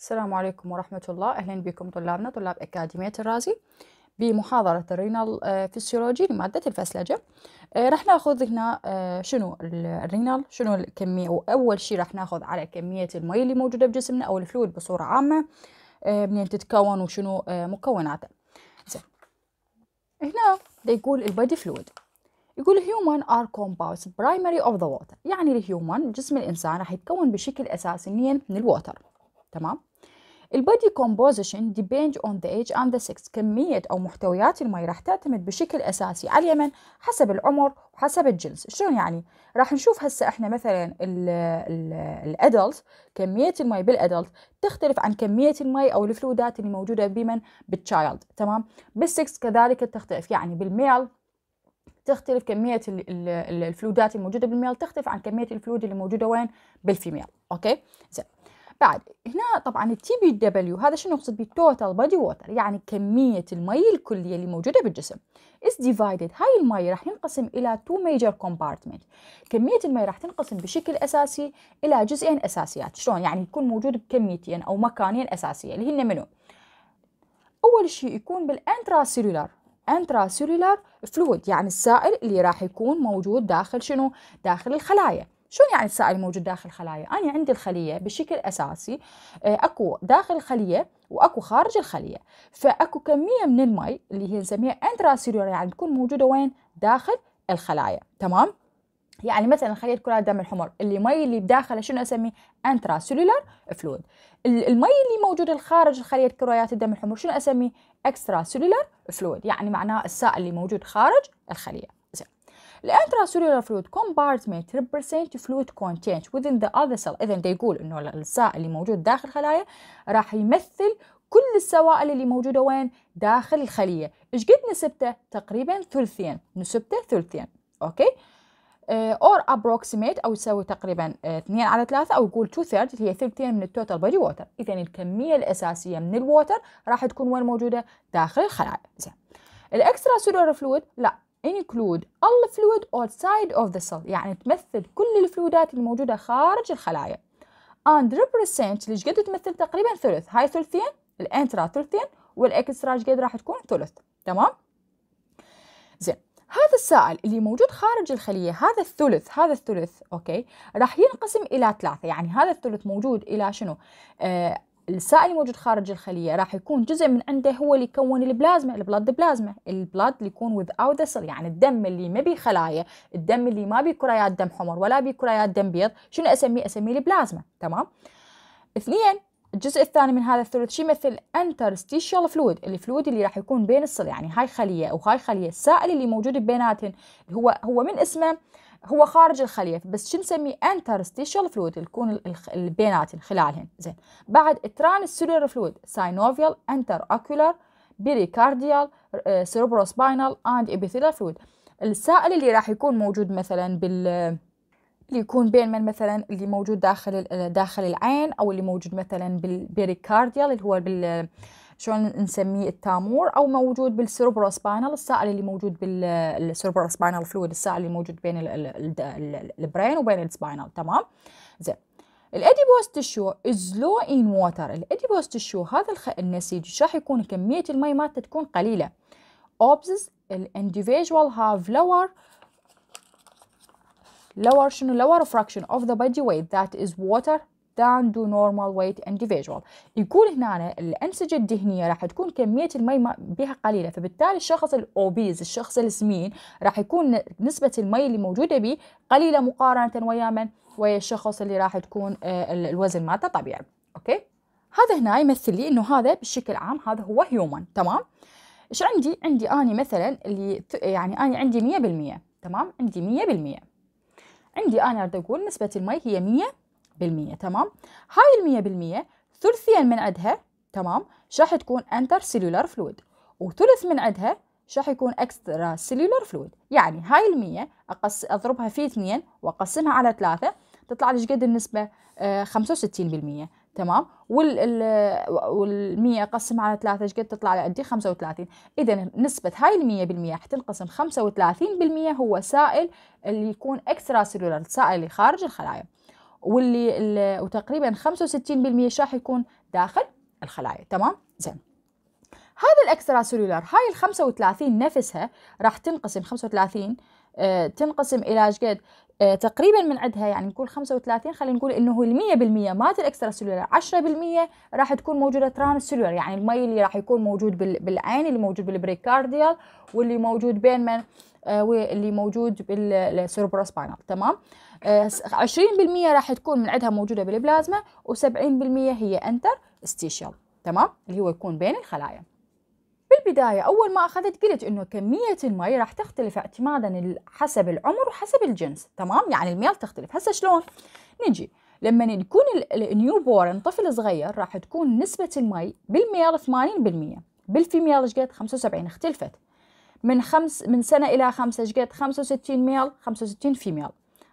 السلام عليكم ورحمة الله أهلا بكم طلابنا طلاب أكاديمية الرازي بمحاضرة الرينال آه، فيسيولوجي لمادة الفسلجة آه، رح ناخذ هنا آه، شنو الرينال شنو الكمية وأول شيء رح ناخذ على كمية المي اللي موجودة بجسمنا أو الفلويد بصورة عامة منين تتكون وشنو مكوناتها زين هنا يقول البادي فلويد يقول human are compounds primary of the water يعني الهيومن جسم الإنسان راح يتكون بشكل أساسي من الووتر تمام البادي كومبوزيشن depend on ذا age and the sex كمية أو محتويات المي راح تعتمد بشكل أساسي على اليمن حسب العمر وحسب الجنس شلون يعني راح نشوف هسه احنا مثلا الادلت كمية المي بالادلت تختلف عن كمية المي أو الفلودات اللي موجودة بمن بالتشايلد تمام بالسكس كذلك تختلف يعني بالميل تختلف كمية الفلودات الموجودة بالميل تختلف عن كمية الفلود اللي موجودة وين بالفيميل أوكي زين بعد هنا طبعا التي بي دبليو هذا شنو نقصد به total body water يعني كمية المي الكلية اللي موجودة بالجسم is divided هاي المي راح ينقسم إلى تو ميجر كومبارتمنت كمية المي راح تنقسم بشكل أساسي إلى جزئين أساسيات شلون يعني يكون موجود بكميتين أو مكانين أساسية اللي هن منو أول شيء يكون بالانترا انترا سيلولار فلويد يعني السائل اللي راح يكون موجود داخل شنو داخل الخلايا شو يعني السائل الموجود داخل الخلايا انا عندي الخليه بشكل اساسي آه، اكو داخل الخليه واكو خارج الخليه فاكو كميه من المي اللي هي نسميها انتراسيلولار يعني تكون موجوده وين داخل الخلايا تمام يعني مثلا خليه كرة الدم الحمر اللي مي اللي بداخله شنو اسميه انترا سيلولار فلويد المي اللي موجوده خارج خليه كريات الدم الحمر شنو اسميه اكسترا سيلولار فلويد يعني معناه السائل اللي موجود خارج الخليه ال intracellular fluid compartment represents fluid content within the other cell إذا ده يقول إنه السائل اللي موجود داخل الخلايا راح يمثل كل السوائل اللي موجودة وين؟ داخل الخلية إيش قد نسبته؟ تقريبا ثلثين نسبته ثلثين أوكي؟ اور آه، ابروكسيميت او يساوي تقريبا 2 آه، على 3 او يقول 2 ثيرد هي ثلثين من التوتال بادي ووتر اذا الكميه الاساسيه من الووتر راح تكون وين موجوده داخل الخلايا زين الاكسترا سولار فلويد لا include all fluid outside of the cell يعني تمثل كل الفلويدات الموجودة خارج الخلايا and represent اللي قد تمثل تقريبا ثلث هاي ثلثين الانترا ثلثين والاكسترا قد راح تكون ثلث تمام زين هذا السائل اللي موجود خارج الخلية هذا الثلث هذا الثلث أوكي راح ينقسم إلى ثلاثة يعني هذا الثلث موجود إلى شنو آه السائل الموجود خارج الخلية راح يكون جزء من عنده هو اللي يكون البلازما البلاد بلازما البلاد اللي يكون without the cell يعني الدم اللي ما بيه خلايا الدم اللي ما بيه كريات دم حمر ولا بيه كريات دم بيض شنو اسميه اسميه البلازما تمام اثنين الجزء الثاني من هذا الثلث شيء مثل انترستيشال فلويد الفلويد اللي راح يكون بين الصل يعني هاي خليه وهاي خليه السائل اللي موجود بيناتهم هو هو من اسمه هو خارج الخليه بس شو نسميه انترستيشال فلويد يكون بينات خلالهن زين بعد الترانسسولر فلويد ساينوفيال انتر اكولار بيريكارديال سيروبروسباينال اند ابيثيلال فلويد السائل اللي راح يكون موجود مثلا بال اللي يكون بين من مثلا اللي موجود داخل داخل العين او اللي موجود مثلا بالبيريكارديال اللي هو بال شلون نسميه التامور او موجود بالسيربروسباينال السائل اللي موجود بالسيربروسباينال فلويد السائل اللي موجود بين البرين وبين السباينال تمام زين الاديبوس تشو از لو ان ووتر الاديبوس تشو هذا الخ... النسيج راح يكون كميه المي مالته تكون قليله اوبزز الانديفيجوال هاف لور lower شنو lower fraction of the body weight that is water than do normal weight individual يكون هنا الأنسجة الدهنية راح تكون كمية المي بها قليلة فبالتالي الشخص الأوبيز الشخص السمين راح يكون نسبة المي اللي موجودة به قليلة مقارنة ويا من ويا الشخص اللي راح تكون آه، الوزن مالته طبيعي أوكي هذا هنا يمثل لي انه هذا بشكل عام هذا هو هيومن تمام ايش عندي عندي اني مثلا اللي يعني اني عندي 100% تمام عندي 100% عندي انا اريد اقول نسبه المي هي 100 بالمية تمام هاي المية بالمية ثلثيا من عندها تمام راح تكون انتر سيلولار فلويد وثلث من عندها راح يكون اكسترا سيلولار فلويد يعني هاي المية أقص أضربها في اثنين وأقسمها على ثلاثة تطلع لي قد النسبة آه، وستين 65% تمام وال وال100 أقسم على 3 ايش قد تطلع لي عندي 35 إذا نسبة هاي ال100% حتنقسم 35% هو سائل اللي يكون اكسترا سيلولار سائل اللي خارج الخلايا واللي وتقريبا 65% شو راح يكون داخل الخلايا تمام زين هذا الاكسترا سيلولار هاي ال 35 نفسها راح تنقسم 35 آه تنقسم الى ايش قد آه تقريبا من عندها يعني نقول 35 خلينا نقول انه ال 100% مات الاكسترا سيلولار 10% راح تكون موجوده ترانس سيلولار يعني المي اللي راح يكون موجود بالعين اللي موجود بالبريكارديال واللي موجود بين من آه واللي موجود بالسيربروسباينال تمام 20% آه، راح تكون من عندها موجوده بالبلازما و70% هي انتر استيشيال تمام اللي هو يكون بين الخلايا بالبداية أول ما أخذت قلت إنه كمية المي راح تختلف اعتمادا حسب العمر وحسب الجنس تمام يعني الميل تختلف هسه شلون نجي لما يكون النيو بورن طفل صغير راح تكون نسبة المي بالميل 80% بالفيميل ايش قد 75 اختلفت من خمس من سنة إلى خمسة ايش قد 65 ميل 65 فيميل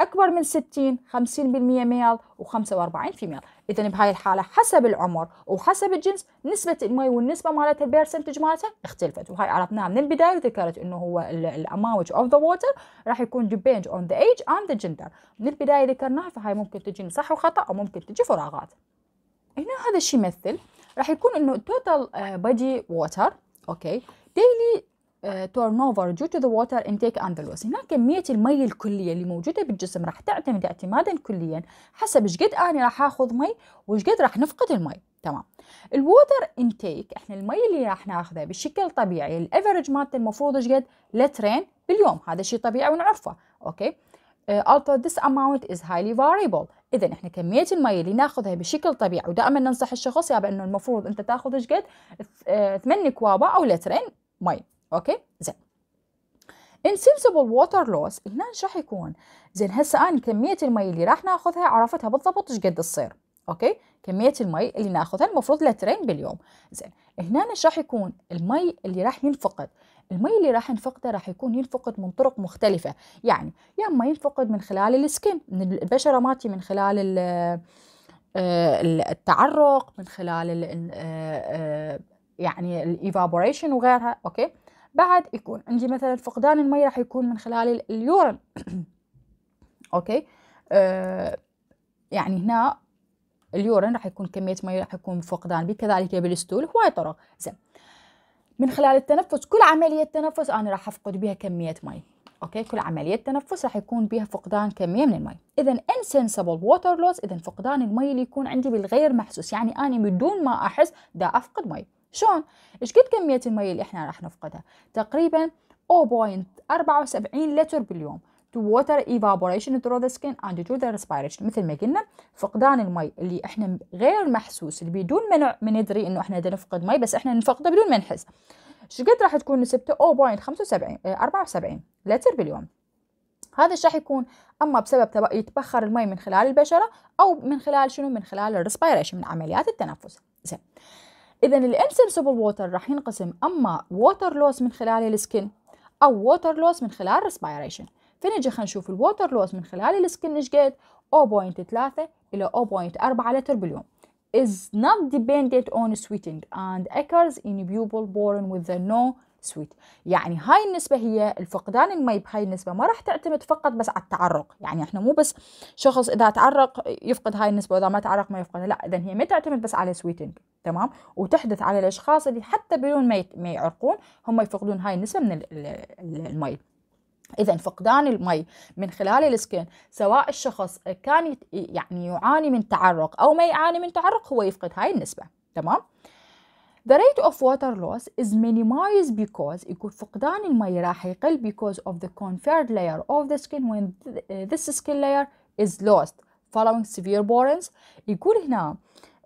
أكبر من 60 50% ميل و45% ميل إذا بهاي الحالة حسب العمر وحسب الجنس نسبة المي والنسبة مالتها البيرسنتج مالتها اختلفت وهاي عرفناها من البداية وذكرت إنه هو الأماوج أوف ذا ووتر راح يكون ديبينج أون the age and the gender من البداية ذكرناها فهاي ممكن تجي صح وخطأ أو ممكن تجي فراغات هنا هذا الشيء يمثل راح يكون إنه توتال بادي ووتر أوكي daily آه، turnover due to the water intake and the loss هنا كمية المي الكلية اللي موجودة بالجسم راح تعتمد اعتمادا كليا حسب شقد أنا راح آخذ مي وشقد راح نفقد المي تمام الووتر انتيك احنا المي اللي راح ناخذه بشكل طبيعي الافرج مالته المفروض شقد لترين باليوم هذا شيء طبيعي ونعرفه اوكي آه، although this amount is highly variable اذا احنا كميه المي اللي ناخذها بشكل طبيعي ودائما ننصح الشخص يا انه المفروض انت تاخذ شقد 8 آه، كوابه او لترين مي اوكي زين insensible water loss هنا ايش راح يكون زين هسه انا كميه المي اللي راح ناخذها عرفتها بالضبط ايش قد تصير اوكي كميه المي اللي ناخذها المفروض لترين باليوم زين هنا ايش راح يكون المي اللي راح ينفقد المي اللي راح ينفقده راح يكون ينفقد من طرق مختلفه يعني يا اما ينفقد من خلال السكن من البشره مالتي من خلال آه، التعرق من خلال آه، آه، يعني الايفابوريشن وغيرها اوكي بعد يكون عندي مثلا فقدان المي راح يكون من خلال اليورن اوكي آه يعني هنا اليورين راح يكون كميه مي راح يكون فقدان بكذلك كذلك بالستول هواي طرق زين من خلال التنفس كل عمليه تنفس انا راح افقد بها كميه مي اوكي كل عمليه تنفس راح يكون بها فقدان كميه من المي اذا انسنسبل ووتر لوس اذا فقدان المي اللي يكون عندي بالغير محسوس يعني انا بدون ما احس دا افقد مي شلون ايش قد كميه المي اللي احنا راح نفقدها تقريبا 0.74 لتر باليوم to water evaporation through the skin and to the respiration مثل ما قلنا فقدان المي اللي احنا غير محسوس اللي بدون ما ندري انه احنا نفقد مي بس احنا نفقده بدون ما نحس قد راح تكون نسبته 0.75 74 آه، لتر باليوم هذا ايش راح يكون اما بسبب يتبخر المي من خلال البشره او من خلال شنو من خلال الريسبيريشن من عمليات التنفس زين إذا الانسنسبل ووتر راح ينقسم أما ووتر لوس من خلال السكن أو ووتر لوس من خلال ريسبيريشن فنجي خلينا نشوف الووتر لوس من خلال السكن ايش قد 0.3 إلى 0.4 لتر باليوم is not dependent on sweating and occurs in people born with the no سويت يعني هاي النسبة هي الفقدان المي بهاي النسبة ما راح تعتمد فقط بس على التعرق يعني احنا مو بس شخص إذا تعرق يفقد هاي النسبة وإذا ما تعرق ما يفقدها لا إذا هي ما تعتمد بس على سويتنج تمام وتحدث على الأشخاص اللي حتى بدون ما يعرقون هم يفقدون هاي النسبة من المي اذا فقدان المي من خلال السكن سواء الشخص كان يعني يعاني من تعرق او ما يعاني من تعرق هو يفقد هاي النسبه تمام The rate of water loss is minimized because يكون فقدان المية راح يقل because of the conferred layer of the skin when uh, this skin layer is lost following severe burns يقول هنا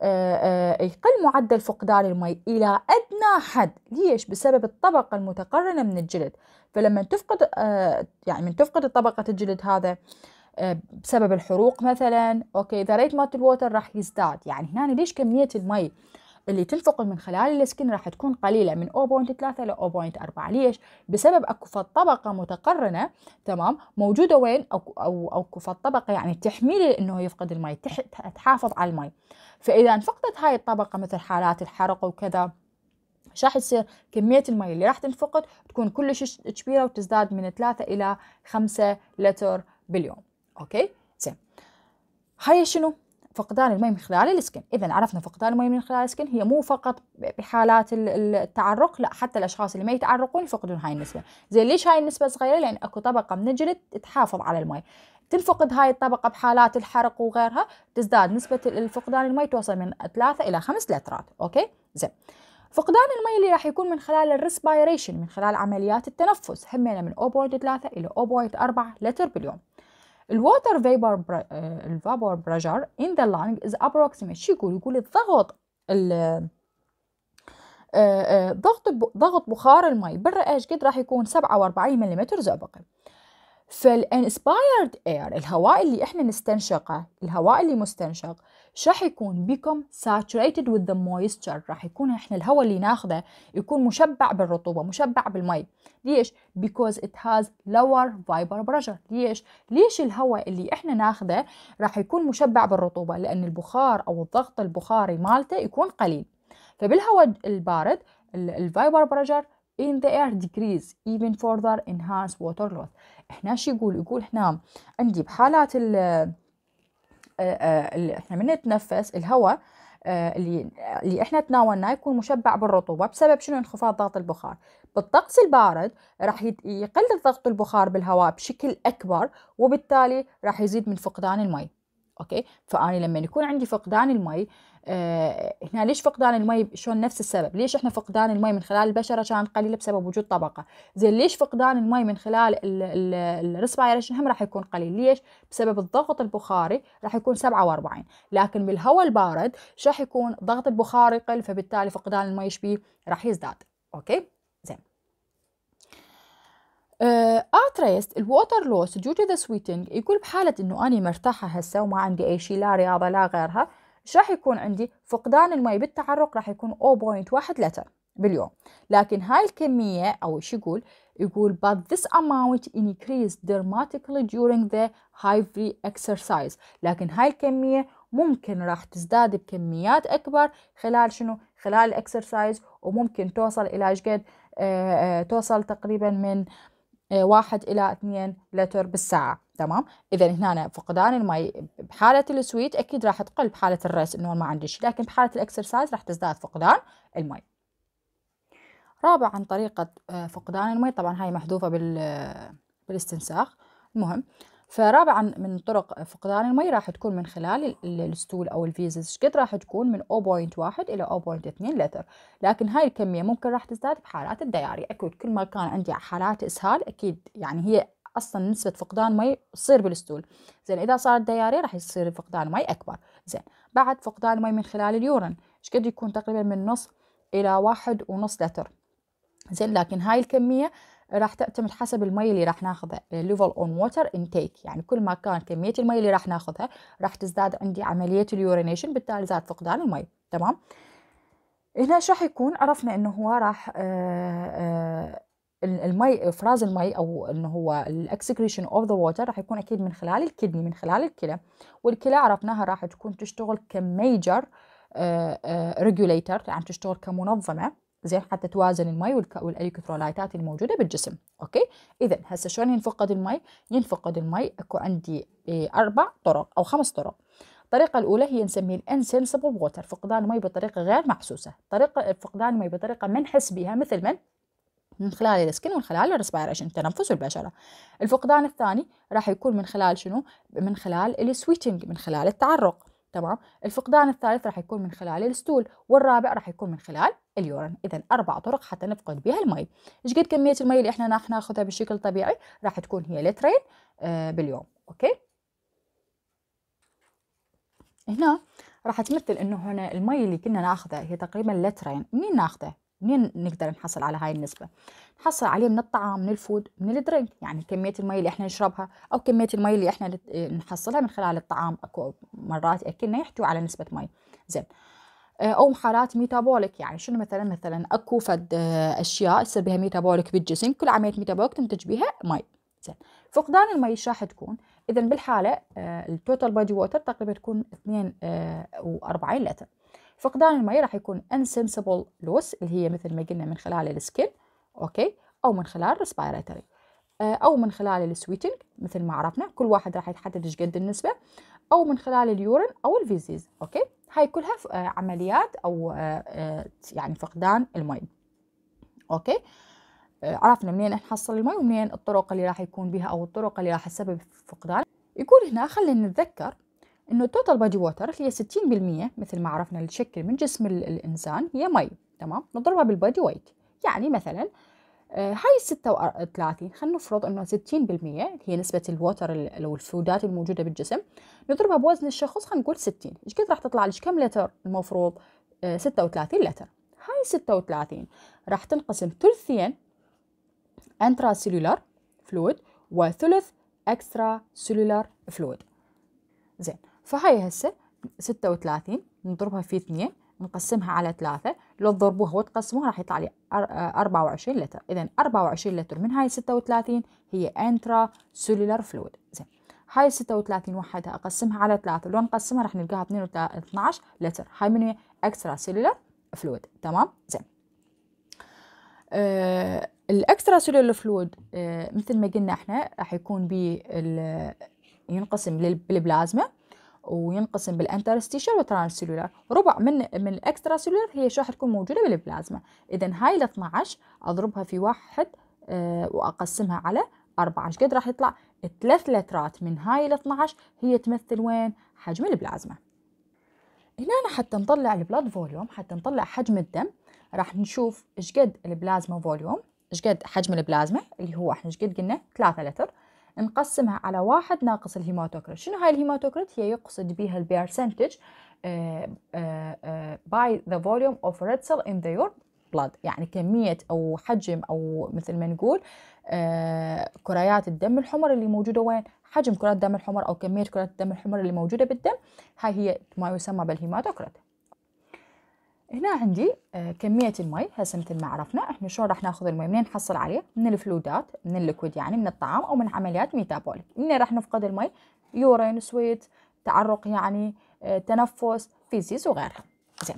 آه، آه، يقل معدل فقدان المي إلى أدنى حد ليش بسبب الطبقة المتقرنة من الجلد فلما تفقد آه، يعني من تفقد طبقة الجلد هذا بسبب الحروق مثلا اوكي ذا ريت مالت الوتر راح يزداد يعني هنا ليش كمية المي اللي تنفق من خلال السكن راح تكون قليلة من 0.3 ل 0.4 ليش؟ بسبب اكو طبقة متقرنة تمام موجودة وين أو, أو, اكو طبقة يعني تحميه انه يفقد الماء تح... تحافظ على الماء فإذا انفقدت هاي الطبقة مثل حالات الحرق وكذا ايش راح يصير كميه المي اللي راح تنفقد تكون كلش كبيره وتزداد من 3 الى 5 لتر باليوم اوكي زين هاي شنو فقدان المي من خلال السكن اذا عرفنا فقدان المي من خلال السكن هي مو فقط بحالات التعرق لا حتى الاشخاص اللي ما يتعرقون يفقدون هاي النسبه زين ليش هاي النسبه صغيره لان اكو طبقه من الجلد تحافظ على المي تنفقد هاي الطبقة بحالات الحرق وغيرها تزداد نسبة الفقدان المي توصل من 3 إلى 5 لترات أوكي زين فقدان المي اللي راح يكون من خلال الريسبايريشن من خلال عمليات التنفس همينه من 0.3 إلى 0.4 لتر باليوم الواتر فيبر آه، الفابور بريشر ان ذا لانج از ابروكسيميت شيكو يقول يقول الضغط ال آه، آه، ضغط ضغط بخار المي بالرئاج قد راح يكون 47 ملم زئبقي فالانسبايرد اير الهواء اللي احنا نستنشقه الهواء اللي مستنشق مش راح يكون become saturated with the moisture راح يكون احنا الهواء اللي ناخذه يكون مشبع بالرطوبة مشبع بالماء ليش because it has lower vapor pressure ليش ليش الهواء اللي احنا ناخذه راح يكون مشبع بالرطوبة لأن البخار أو الضغط البخاري مالته يكون قليل فبالهواء البارد الفايبر بريشر in the air decrease even further enhance water loss احنا شو يقول يقول احنا عندي بحالات ال احنا آه، نتنفس الهواء اللي احنا آه، تناولناه يكون مشبع بالرطوبه بسبب شنو انخفاض ضغط البخار بالطقس البارد راح يقل ضغط البخار بالهواء بشكل اكبر وبالتالي راح يزيد من فقدان المي اوكي فاني لما يكون عندي فقدان المي آه هنا ليش فقدان المي شلون نفس السبب ليش احنا فقدان المي من خلال البشره كان قليله بسبب وجود طبقه زين ليش فقدان المي من خلال الريسبيريشن هم راح يكون قليل ليش بسبب الضغط البخاري راح يكون 47 لكن بالهواء البارد راح يكون ضغط البخاري يقل فبالتالي فقدان المي ايش راح يزداد اوكي آه، ات ريست الووتر لوس ديو تو ذا سويتنج يقول بحالة انه انا مرتاحة هسه وما عندي اي شيء لا رياضة لا غيرها ايش راح يكون عندي فقدان المي بالتعرق راح يكون 0.1 لتر باليوم لكن هاي الكمية أو إيش يقول يقول but this amount increased dramatically during the heavy exercise لكن هاي الكمية ممكن راح تزداد بكميات أكبر خلال شنو خلال الاكسرسايز وممكن توصل إلى قد آه، آه، توصل تقريبا من واحد إلى اثنين لتر بالساعة تمام إذا هنا فقدان المي بحالة السويت أكيد راح تقل بحالة الريس إنه ما عندي شيء لكن بحالة الإكسرسايز راح تزداد فقدان المي رابعا طريقة آه، فقدان المي طبعا هاي محذوفة آه، بالاستنساخ المهم فرابعا من طرق فقدان المي راح تكون من خلال الستول او الفيزز قد راح تكون من 0.1 الى 0.2 لتر لكن هاي الكميه ممكن راح تزداد بحالات الدياري اكيد كل ما كان عندي حالات اسهال اكيد يعني هي اصلا نسبه فقدان مي تصير بالستول زين اذا صارت دياري راح يصير فقدان مي اكبر زين بعد فقدان المي من خلال اليورن ايش قد يكون تقريبا من نص الى واحد ونص لتر زين لكن هاي الكميه راح تعتمد حسب المي اللي راح ناخذها ليفل اون ووتر انتيك يعني كل ما كان كمية المي اللي راح ناخذها راح تزداد عندي عملية اليورينيشن بالتالي زاد فقدان المي تمام هنا ايش راح يكون عرفنا انه هو راح آه، آه، المي افراز المي او انه هو الاكسكريشن اوف ذا ووتر راح يكون اكيد من خلال الكدني من خلال الكلى والكلى عرفناها راح تكون تشتغل كميجر ريجوليتر آه، يعني تشتغل كمنظمه زين حتى توازن المي والالكترولايتات الموجوده بالجسم اوكي اذا هسه شلون ينفقد المي ينفقد المي اكو عندي آه، اربع طرق او خمس طرق الطريقة الأولى هي نسميه الانسنسبل ووتر فقدان المي بطريقة غير محسوسة، طريقة فقدان المي بطريقة ما نحس بها مثل من من خلال السكن ومن خلال الريسبيريشن التنفس والبشره الفقدان الثاني راح يكون من خلال شنو من خلال السويتشنج من خلال التعرق تمام الفقدان الثالث راح يكون من خلال الستول والرابع راح يكون من خلال اليورين اذا اربع طرق حتى نفقد بها المي ايش قد كميه المي اللي احنا راح ناخذها بشكل طبيعي راح تكون هي لترين آه، باليوم اوكي هنا راح تمثل انه هنا المي اللي كنا ناخذها هي تقريبا لترين منين ناخذه منين نقدر نحصل على هاي النسبة نحصل عليه من الطعام من الفود من الدرينك يعني كمية المي اللي احنا نشربها أو كمية المي اللي احنا آه، نحصلها من خلال الطعام أكو مرات أكلنا يحتوي على نسبة مي زين آه، او حالات ميتابوليك يعني شنو مثلا مثلا اكو فد آه، اشياء يصير بها ميتابوليك بالجسم كل عمليه ميتابوليك تنتج بها مي زين فقدان المي راح تكون اذا بالحاله التوتال بادي ووتر تقريبا تكون 42 لتر فقدان المي راح يكون انسنسبل لوس اللي هي مثل ما قلنا من خلال السكن اوكي او من خلال الريسبيراتوري آه، او من خلال السويتنج مثل ما عرفنا كل واحد راح يتحدد ايش قد النسبه او من خلال اليورين او الفيزيز اوكي هاي كلها آه، عمليات او آه، يعني فقدان المي اوكي عرفنا منين نحصل المي ومنين الطرق اللي راح يكون بها او الطرق اللي راح تسبب فقدان يقول هنا خلينا نتذكر انه التوتال بادي ووتر اللي هي 60% مثل ما عرفنا اللي تشكل من جسم الانسان هي مي تمام نضربها بالبادي ويت يعني مثلا آه، هاي ال 36 خلينا نفرض انه 60% هي نسبة الووتر او الفلودات الموجودة بالجسم نضربها بوزن الشخص خلينا نقول 60 ايش قد راح تطلع لك كم لتر المفروض 36 آه، لتر هاي 36 راح تنقسم ثلثين انترا سيلولار فلويد وثلث اكسترا سيلولار فلويد زين فهاي هسه ستة وثلاثين نضربها في اثنين نقسمها على ثلاثة لو تضربوها وتقسموها راح يطلع لي آه، أربعة وعشرين لتر إذا أربعة وعشرين لتر من هاي ستة وثلاثين هي انترا سوليلر فلويد زين هاي ستة وثلاثين وحدها أقسمها على ثلاثة لو نقسمها راح نلقاها اثنين 12 لتر هاي من اكسترا سوليلر فلويد تمام زين الاكسترا سوليلر فلويد مثل ما قلنا احنا راح يكون ب ينقسم بالبلازما وينقسم بالانترستيشر والترانسسيلولار ربع من من الاكسترا سلولار هي شو حتكون موجوده بالبلازما اذا هاي ال 12 اضربها في واحد آه، واقسمها على أربعة ايش قد راح يطلع ثلاث لترات من هاي ال 12 هي تمثل وين حجم البلازما هنا حتى نطلع البلاد فوليوم حتى نطلع حجم الدم راح نشوف ايش قد البلازما فوليوم ايش قد حجم البلازما اللي هو احنا ايش قد قلنا 3 لتر نقسمها على واحد ناقص الهيماتوكريت شنو هاي الهيماتوكريت هي يقصد بها البيرسنتج باي ذا فوليوم اوف ريد سيل ان ذا يور بلاد يعني كمية أو حجم أو مثل ما نقول آه، كريات الدم الحمر اللي موجودة وين حجم كرات الدم الحمر أو كمية كرات الدم الحمر اللي موجودة بالدم هاي هي ما يسمى بالهيماتوكريت هنا عندي آه، كمية المي هسه مثل ما عرفنا احنا شلون راح ناخذ المي منين نحصل عليه من الفلودات من الليكويد يعني من الطعام او من عمليات ميتابوليك منين راح نفقد المي يورين سويت تعرق يعني آه، تنفس فيزيز وغيرها زين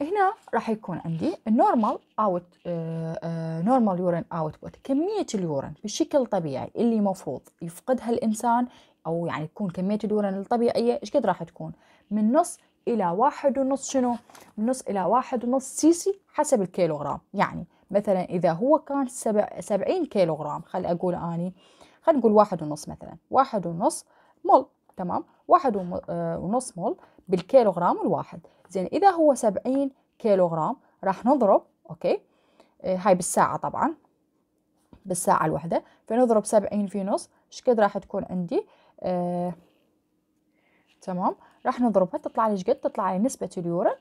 هنا راح يكون عندي النورمال اوت آه، نورمال يورين اوتبوت كميه اليورين بشكل طبيعي اللي المفروض يفقدها الانسان او يعني تكون كميه اليورين الطبيعيه ايش قد راح تكون من نص إلى واحد ونص شنو؟ من نص إلى واحد ونص سيسي حسب الكيلوغرام يعني مثلا إذا هو كان سبع سبعين كيلوغرام خل أقول أني خل نقول واحد ونص مثلا واحد ونص مول تمام واحد آه، ونص مول بالكيلوغرام الواحد زين إذا هو سبعين كيلوغرام راح نضرب أوكي آه، هاي بالساعة طبعا بالساعة الواحدة فنضرب سبعين في نص ايش قد راح تكون عندي آه، تمام راح نضربها تطلع لي قد تطلع لي نسبة اليورين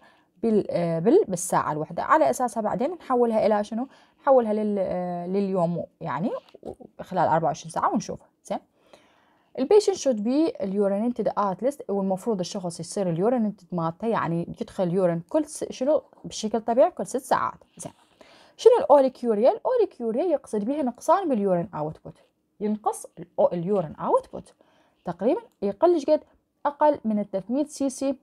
آه، بال بالساعة الواحدة على أساسها بعدين نحولها إلى شنو نحولها لل آه، لليوم يعني خلال 24 ساعة ونشوفها زين البيشن شود بي اليورينتد اتليست والمفروض الشخص يصير اليورينتد مالته يعني يدخل اليورين كل س... شنو بشكل طبيعي كل ست ساعات زين شنو الاوليكيوريا الاوليكيوريا يقصد بها نقصان باليورين اوتبوت ينقص اليورين اوتبوت تقريبا يقل قد أقل من 300 سي سي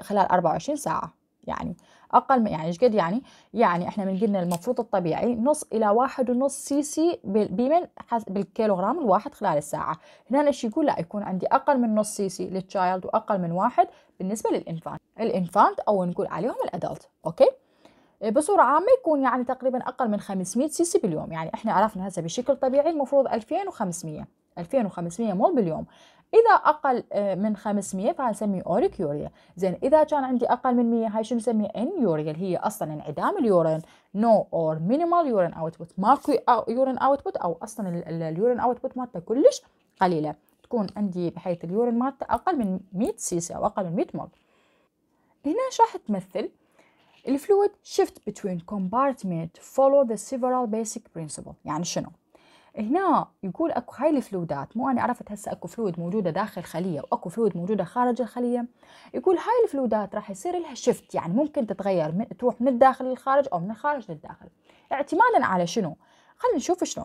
خلال 24 ساعة يعني أقل من يعني إيش قد يعني؟ يعني إحنا من قلنا المفروض الطبيعي نص إلى واحد ونص سي سي بمن بالكيلوغرام الواحد خلال الساعة هنا إيش يقول لا يكون عندي أقل من نص سي سي للتشايلد وأقل من واحد بالنسبة للإنفانت الإنفانت أو نقول عليهم الأدلت أوكي؟ إيه، بصورة عامة يكون يعني تقريبا أقل من 500 سي سي باليوم يعني إحنا عرفنا هسه بشكل طبيعي المفروض 2500 2500 مول باليوم إذا أقل آه، من 500 فنسميه أوريك يوريا زين إذا كان عندي أقل من 100 هاي شو نسميه إن يوريا اللي هي أصلا انعدام اليورين نو أور مينيمال يورين أوتبوت ماكو يورين آه، أوتبوت أو أصلا اليورين أوتبوت مالته كلش قليلة تكون عندي بحيث اليورين مالته أقل من 100 سيسي أو أقل من 100 مول هنا شو راح تمثل الفلويد شيفت بتوين كومبارتمنت فولو ذا سيفرال بيسك برينسبل، يعني شنو هنا يقول اكو هاي الفلودات مو انا عرفت هسه اكو فلود موجوده داخل الخليه واكو فلود موجوده خارج الخليه يقول هاي الفلودات راح يصير لها شفت يعني ممكن تتغير من تروح من الداخل للخارج او من الخارج للداخل اعتمادا على شنو خلينا نشوف شنو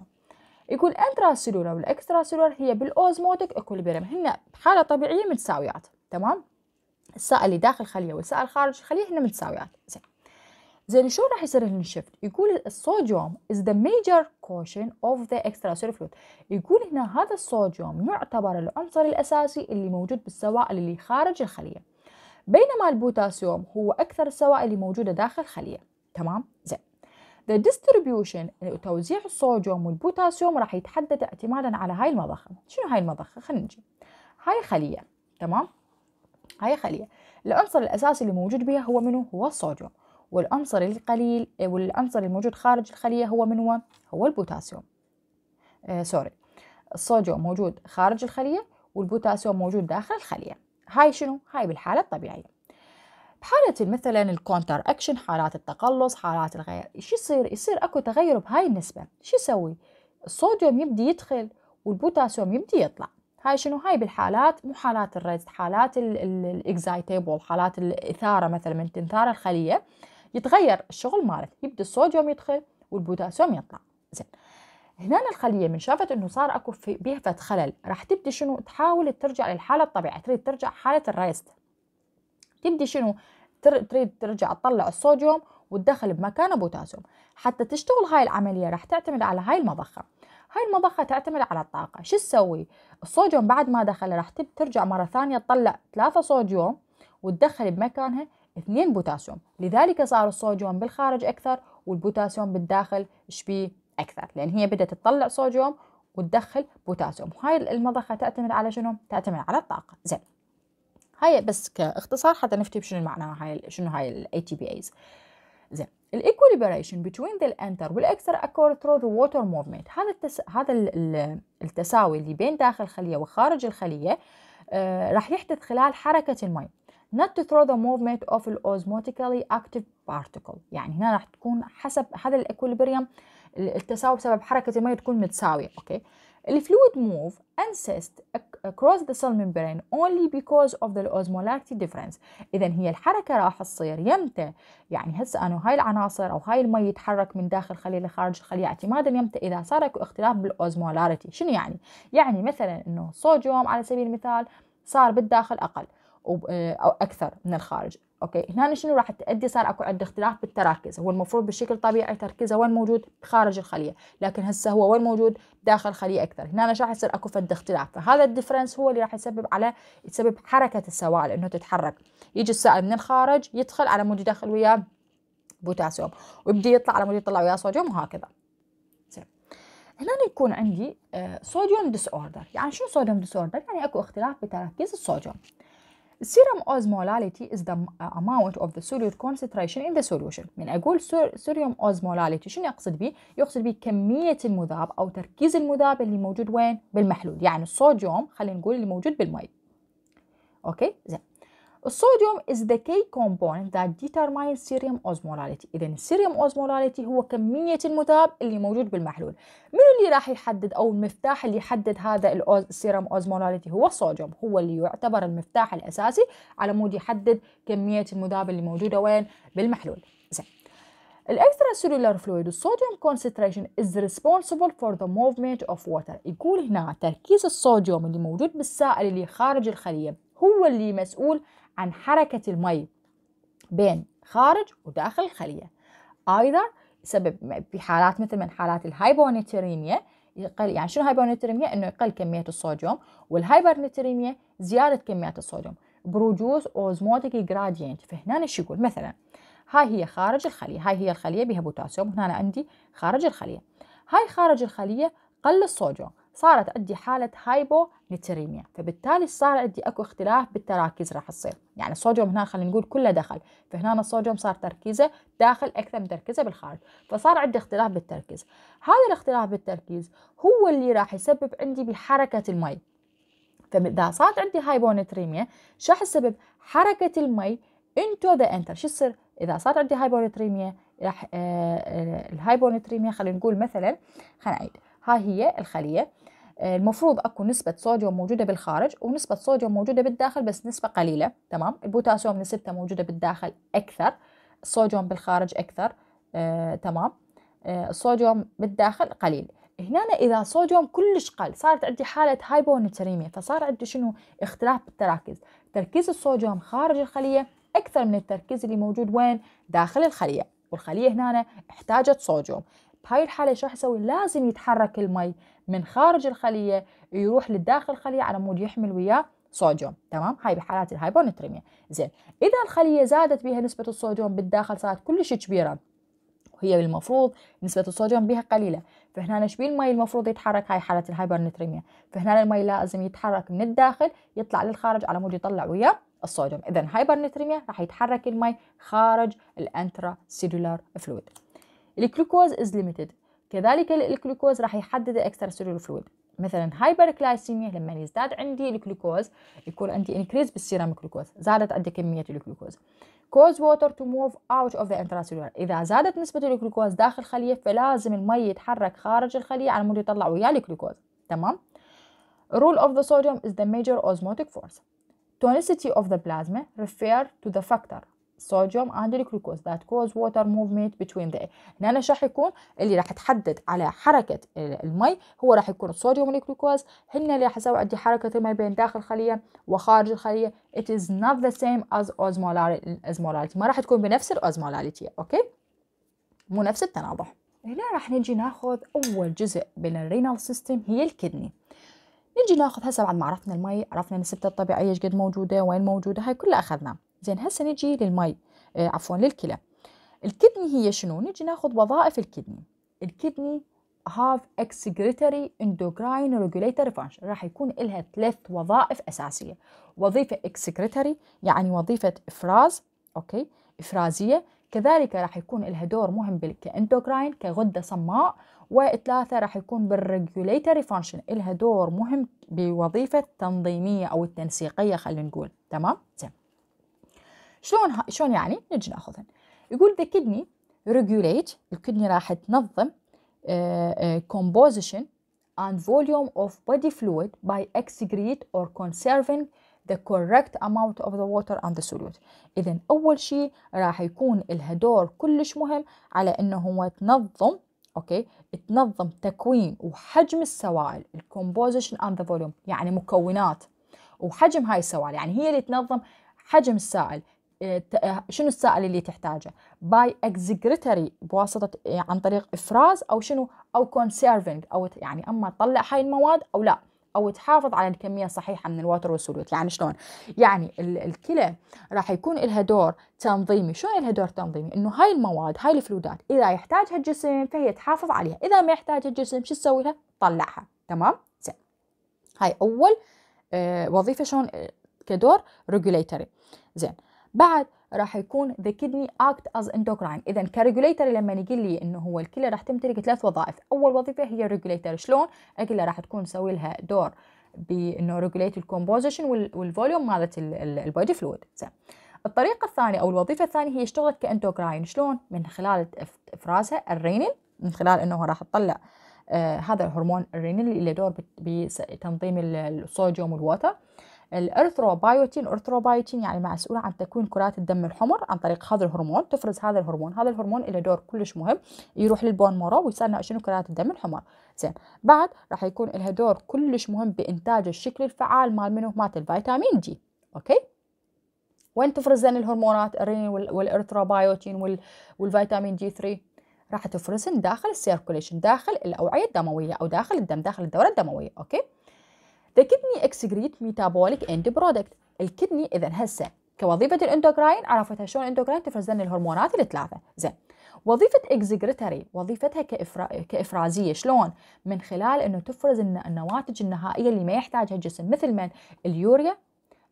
يقول انترا سيلولر والاكسترا سيلولر هي بالاوزموتيك اكوليبريم هن بحاله طبيعيه متساويات تمام السائل اللي داخل الخليه والسائل خارج الخليه هن متساويات زين زين شو راح يصير الشفت يقول الصوديوم is the major caution of the extracellular fluid يقول هنا هذا الصوديوم يعتبر العنصر الأساسي اللي موجود بالسوائل اللي خارج الخلية بينما البوتاسيوم هو أكثر السوائل اللي موجودة داخل الخلية تمام زين The distribution توزيع الصوديوم والبوتاسيوم راح يتحدد اعتمادا على هاي المضخة شنو هاي المضخة خلينا نجي هاي خلية تمام هاي خلية العنصر الأساسي اللي موجود بها هو منو هو الصوديوم والعنصر القليل آه، والعنصر الموجود خارج الخلية هو من هو؟ هو البوتاسيوم آه سوري الصوديوم موجود خارج الخلية والبوتاسيوم موجود داخل الخلية هاي شنو؟ هاي بالحالة الطبيعية بحالة مثلا الكونتر اكشن حالات التقلص حالات الغير شو يصير يصير اكو تغير بهاي النسبة شو يسوي الصوديوم يبدي يدخل والبوتاسيوم يبدي يطلع هاي شنو هاي بالحالات مو حالات الريست حالات الاكزايتيبل حالات الاثاره مثلا من تنثار الخليه يتغير الشغل مالت يبدا الصوديوم يدخل والبوتاسيوم يطلع زين هنا الخلية من شافت انه صار اكو في بيها خلل راح تبدي شنو تحاول ترجع للحالة الطبيعية تريد ترجع حالة الريست تبدي شنو تريد ترجع تطلع الصوديوم وتدخل بمكانه بوتاسيوم حتى تشتغل هاي العملية راح تعتمد على هاي المضخة هاي المضخة تعتمد على الطاقة شو تسوي الصوديوم بعد ما دخل راح ترجع مرة ثانية تطلع ثلاثة صوديوم وتدخل بمكانها اثنين بوتاسيوم لذلك صار الصوديوم بالخارج أكثر والبوتاسيوم بالداخل شبيه أكثر لأن هي بدأت تطلع صوديوم وتدخل بوتاسيوم وهاي المضخة تعتمد على شنو؟ تعتمد على الطاقة زين هاي بس كاختصار حتى نفتي بشنو معناها هاي شنو هاي الاي تي بي ايز زين الايكوليبريشن بتوين ذا الانتر والاكسر اكور ثرو ذا ووتر موفمنت هذا التس... هذا التساوي اللي بين داخل الخليه وخارج الخليه آه راح يحدث خلال حركه المي not to throw the movement of an osmotically active particle يعني هنا راح تكون حسب هذا الاكوليبريم التساوي بسبب حركة المية تكون متساوية اوكي الفلويد موف انسست across the cell membrane only because of the osmolarity difference اذا هي الحركة راح تصير يمتى يعني هسه انا هاي العناصر او هاي المي يتحرك من داخل الخلية لخارج الخلية اعتمادا يمتى اذا صار اكو اختلاف بالاوزمولاريتي شنو يعني يعني مثلا انه الصوديوم على سبيل المثال صار بالداخل اقل آه، او اكثر من الخارج اوكي هنا شنو راح تؤدي صار اكو عند اختلاف بالتراكز هو المفروض بشكل طبيعي تركيزه وين موجود خارج الخليه لكن هسه هو وين موجود داخل الخليه اكثر هنا راح يصير اكو فد اختلاف فهذا الدفرنس هو اللي راح يسبب على يسبب حركه السوائل انه تتحرك يجي السائل من الخارج يدخل على مود يدخل وياه بوتاسيوم ويبدي يطلع على مود يطلع وياه صوديوم وهكذا هنا يكون عندي صوديوم ديس اوردر يعني شنو صوديوم ديس اوردر يعني اكو اختلاف بتركيز الصوديوم serum osmolality is the amount of the solute concentration in the solution من أقول serum osmolality شنو يقصد به؟ يقصد به كمية المذاب أو تركيز المذاب اللي موجود وين؟ بالمحلول يعني الصوديوم خلينا نقول اللي موجود بالماء أوكي زين الصوديوم is the key component that determines serum osmolality إذا السيريوم osmolality هو كمية المذاب اللي موجود بالمحلول من اللي راح يحدد أو المفتاح اللي يحدد هذا السيرم osmolality هو الصوديوم هو اللي يعتبر المفتاح الأساسي على مود يحدد كمية المذاب اللي موجودة وين بالمحلول زين الاكستراسيلولار فلويد الصوديوم كونسنتريشن از ريسبونسبل فور ذا موفمنت اوف ووتر يقول هنا تركيز الصوديوم اللي موجود بالسائل اللي خارج الخليه هو اللي مسؤول عن حركة المي بين خارج وداخل الخلية أيضا يسبب في حالات مثل من حالات الهايبونيتريميا يقل يعني شنو هايبونيتريميا انه يقل كميه الصوديوم والهايبرنيتريميا زياده كميه الصوديوم بروجوس اوزموتيك جرادينت فهنا ايش يقول مثلا هاي هي خارج الخليه هاي هي الخليه بها بوتاسيوم هنا عندي خارج الخليه هاي خارج الخليه قل الصوديوم صارت عندي حاله هايبو نيتريميا فبالتالي صار عندي اكو اختلاف بالتراكيز راح تصير يعني الصوديوم هنا خلينا نقول كله دخل فهنا الصوديوم صار تركيزه داخل اكثر من تركيزه بالخارج فصار عندي اختلاف بالتركيز هذا الاختلاف بالتركيز هو اللي راح يسبب عندي بحركه المي فاذا صارت عندي هايبونتريميا شو راح يسبب حركه المي انتو ذا انتر شو يصير اذا صار عندي هايبونتريميا راح آه، آه، الهايبونتريميا خلينا نقول مثلا خلينا نعيد هاي هي الخليه آه، المفروض اكو نسبه صوديوم موجوده بالخارج ونسبه صوديوم موجوده بالداخل بس نسبه قليله تمام البوتاسيوم نسبته موجوده بالداخل اكثر الصوديوم بالخارج اكثر آه، تمام آه، الصوديوم بالداخل قليل هنا اذا صوديوم كلش قل صارت عندي حاله هايبونتريميا فصار عندي شنو اختلاف بالتراكيز تركيز الصوديوم خارج الخليه اكثر من التركيز اللي موجود وين داخل الخليه والخليه هنا احتاجت صوديوم بهاي الحاله شو راح يسوي لازم يتحرك المي من خارج الخليه يروح لداخل الخليه على مود يحمل وياه صوديوم تمام هاي بحالات الهايبونتريميا زين اذا الخليه زادت بها نسبه الصوديوم بالداخل صارت كلش كبيره وهي بالمفروض نسبة الصوديوم بها قليلة فهنا شبيه المي المفروض يتحرك هاي حالة الهايبرنتريميا فهنا المي لازم يتحرك من الداخل يطلع للخارج على مود يطلع وياه الصوديوم إذا هايبرنتريميا راح يتحرك المي خارج الانترا سيلولار فلويد الجلوكوز از ليميتد كذلك الجلوكوز راح يحدد الاكسترا سيلولر فلويد مثلا هايبركلايسيميا لما يزداد عندي الجلوكوز يكون عندي انكريز بالسيرام جلوكوز زادت عندي كميه الجلوكوز كوز ووتر تو موف اوت اوف ذا intracellular اذا زادت نسبه الجلوكوز داخل الخليه فلازم المي يتحرك خارج الخليه على مود يطلع وياه الجلوكوز تمام rule of the sodium is the major osmotic force tonicity of the plasma refer to the factor sodium and glucose that cause water movement between the هنا شو راح يكون اللي راح تحدد على حركة المي هو راح يكون الصوديوم والجلوكوز هن اللي راح يسوي عندي حركة المي بين داخل الخلية وخارج الخلية it is not the same as osmolality ما راح تكون بنفس الاوزمولاليتي أوكي مو نفس التناضح هنا راح نجي ناخذ أول جزء من الرينال سيستم هي الكدني نجي ناخذ هسه بعد ما عرفنا المي عرفنا نسبته الطبيعيه ايش قد موجوده وين موجوده هاي كلها اخذناها زين هسه نجي للمي آه عفوا للكلى الكدني هي شنو نجي ناخذ وظائف الكدني الكدني have اكسكريتوري endocrine ريجوليتر function راح يكون لها ثلاث وظائف أساسية وظيفة اكسكريتوري يعني وظيفة إفراز أوكي إفرازية كذلك راح يكون لها دور مهم كاندوكراين كغدة صماء وثلاثة راح يكون بالريجوليتري فانكشن لها دور مهم بوظيفة تنظيمية أو التنسيقية خلينا نقول تمام؟ زين شلون شلون يعني نجي ناخذهن يقول the kidney regulate الكدني راح تنظم آه، آه، composition and volume of body fluid by excrete or conserving the correct amount of the water and the solute إذا أول شيء راح يكون لها دور كلش مهم على أنه هو تنظم أوكي تنظم تكوين وحجم السوائل الكومبوزيشن and the volume يعني مكونات وحجم هاي السوائل يعني هي اللي تنظم حجم السائل شنو السائل اللي تحتاجه باي اكزكريتري بواسطه يعني عن طريق افراز او شنو او كونسيرفنج او يعني اما تطلع هاي المواد او لا او تحافظ على الكميه الصحيحه من الواتر والسوليوت يعني شلون يعني الكلى راح يكون لها دور تنظيمي شو لها دور تنظيمي انه هاي المواد هاي الفلودات اذا يحتاجها الجسم فهي تحافظ عليها اذا ما يحتاجها الجسم شو تسوي لها تطلعها تمام زين هاي اول آه، وظيفه شلون آه، كدور ريجوليتري زين بعد راح يكون the kidney act as endocrine اذا كريجوليتر لما نقول لي انه هو الكلى راح تمتلك ثلاث وظائف اول وظيفه هي الريجوليتر شلون الكلى راح تكون تسوي لها دور بانه ريجوليت الكومبوزيشن والفوليوم مالت البودي فلويد الطريقه الثانيه او الوظيفه الثانيه هي اشتغلت كانتوكراين شلون من خلال افرازها الرينين من خلال انه راح تطلع آه هذا الهرمون الرينين اللي له دور بتنظيم الصوديوم والووتر الارثروبايوتين ارثروبايوتين يعني مسؤول عن تكوين كرات الدم الحمر عن طريق هذا الهرمون تفرز هذا الهرمون هذا الهرمون له دور كلش مهم يروح للبون مارو ويصنع شنو كرات الدم الحمر زين بعد راح يكون لها دور كلش مهم بانتاج الشكل الفعال مال منو مات الفيتامين دي اوكي وين تفرز زين الهرمونات الرين والارثروبايوتين والفيتامين دي 3 راح تفرزن داخل السيركوليشن داخل الاوعيه الدمويه او داخل الدم داخل الدوره الدمويه اوكي The kidney excretes metabolic end product الكدني إذا هسه كوظيفة الاندوكراين عرفتها شلون الاندوكراين تفرز لنا الهرمونات الثلاثة زين وظيفة اكزيكريتري وظيفتها كإفرا... كإفرازية شلون؟ من خلال أنه تفرز النواتج النهائية اللي ما يحتاجها الجسم مثل من اليوريا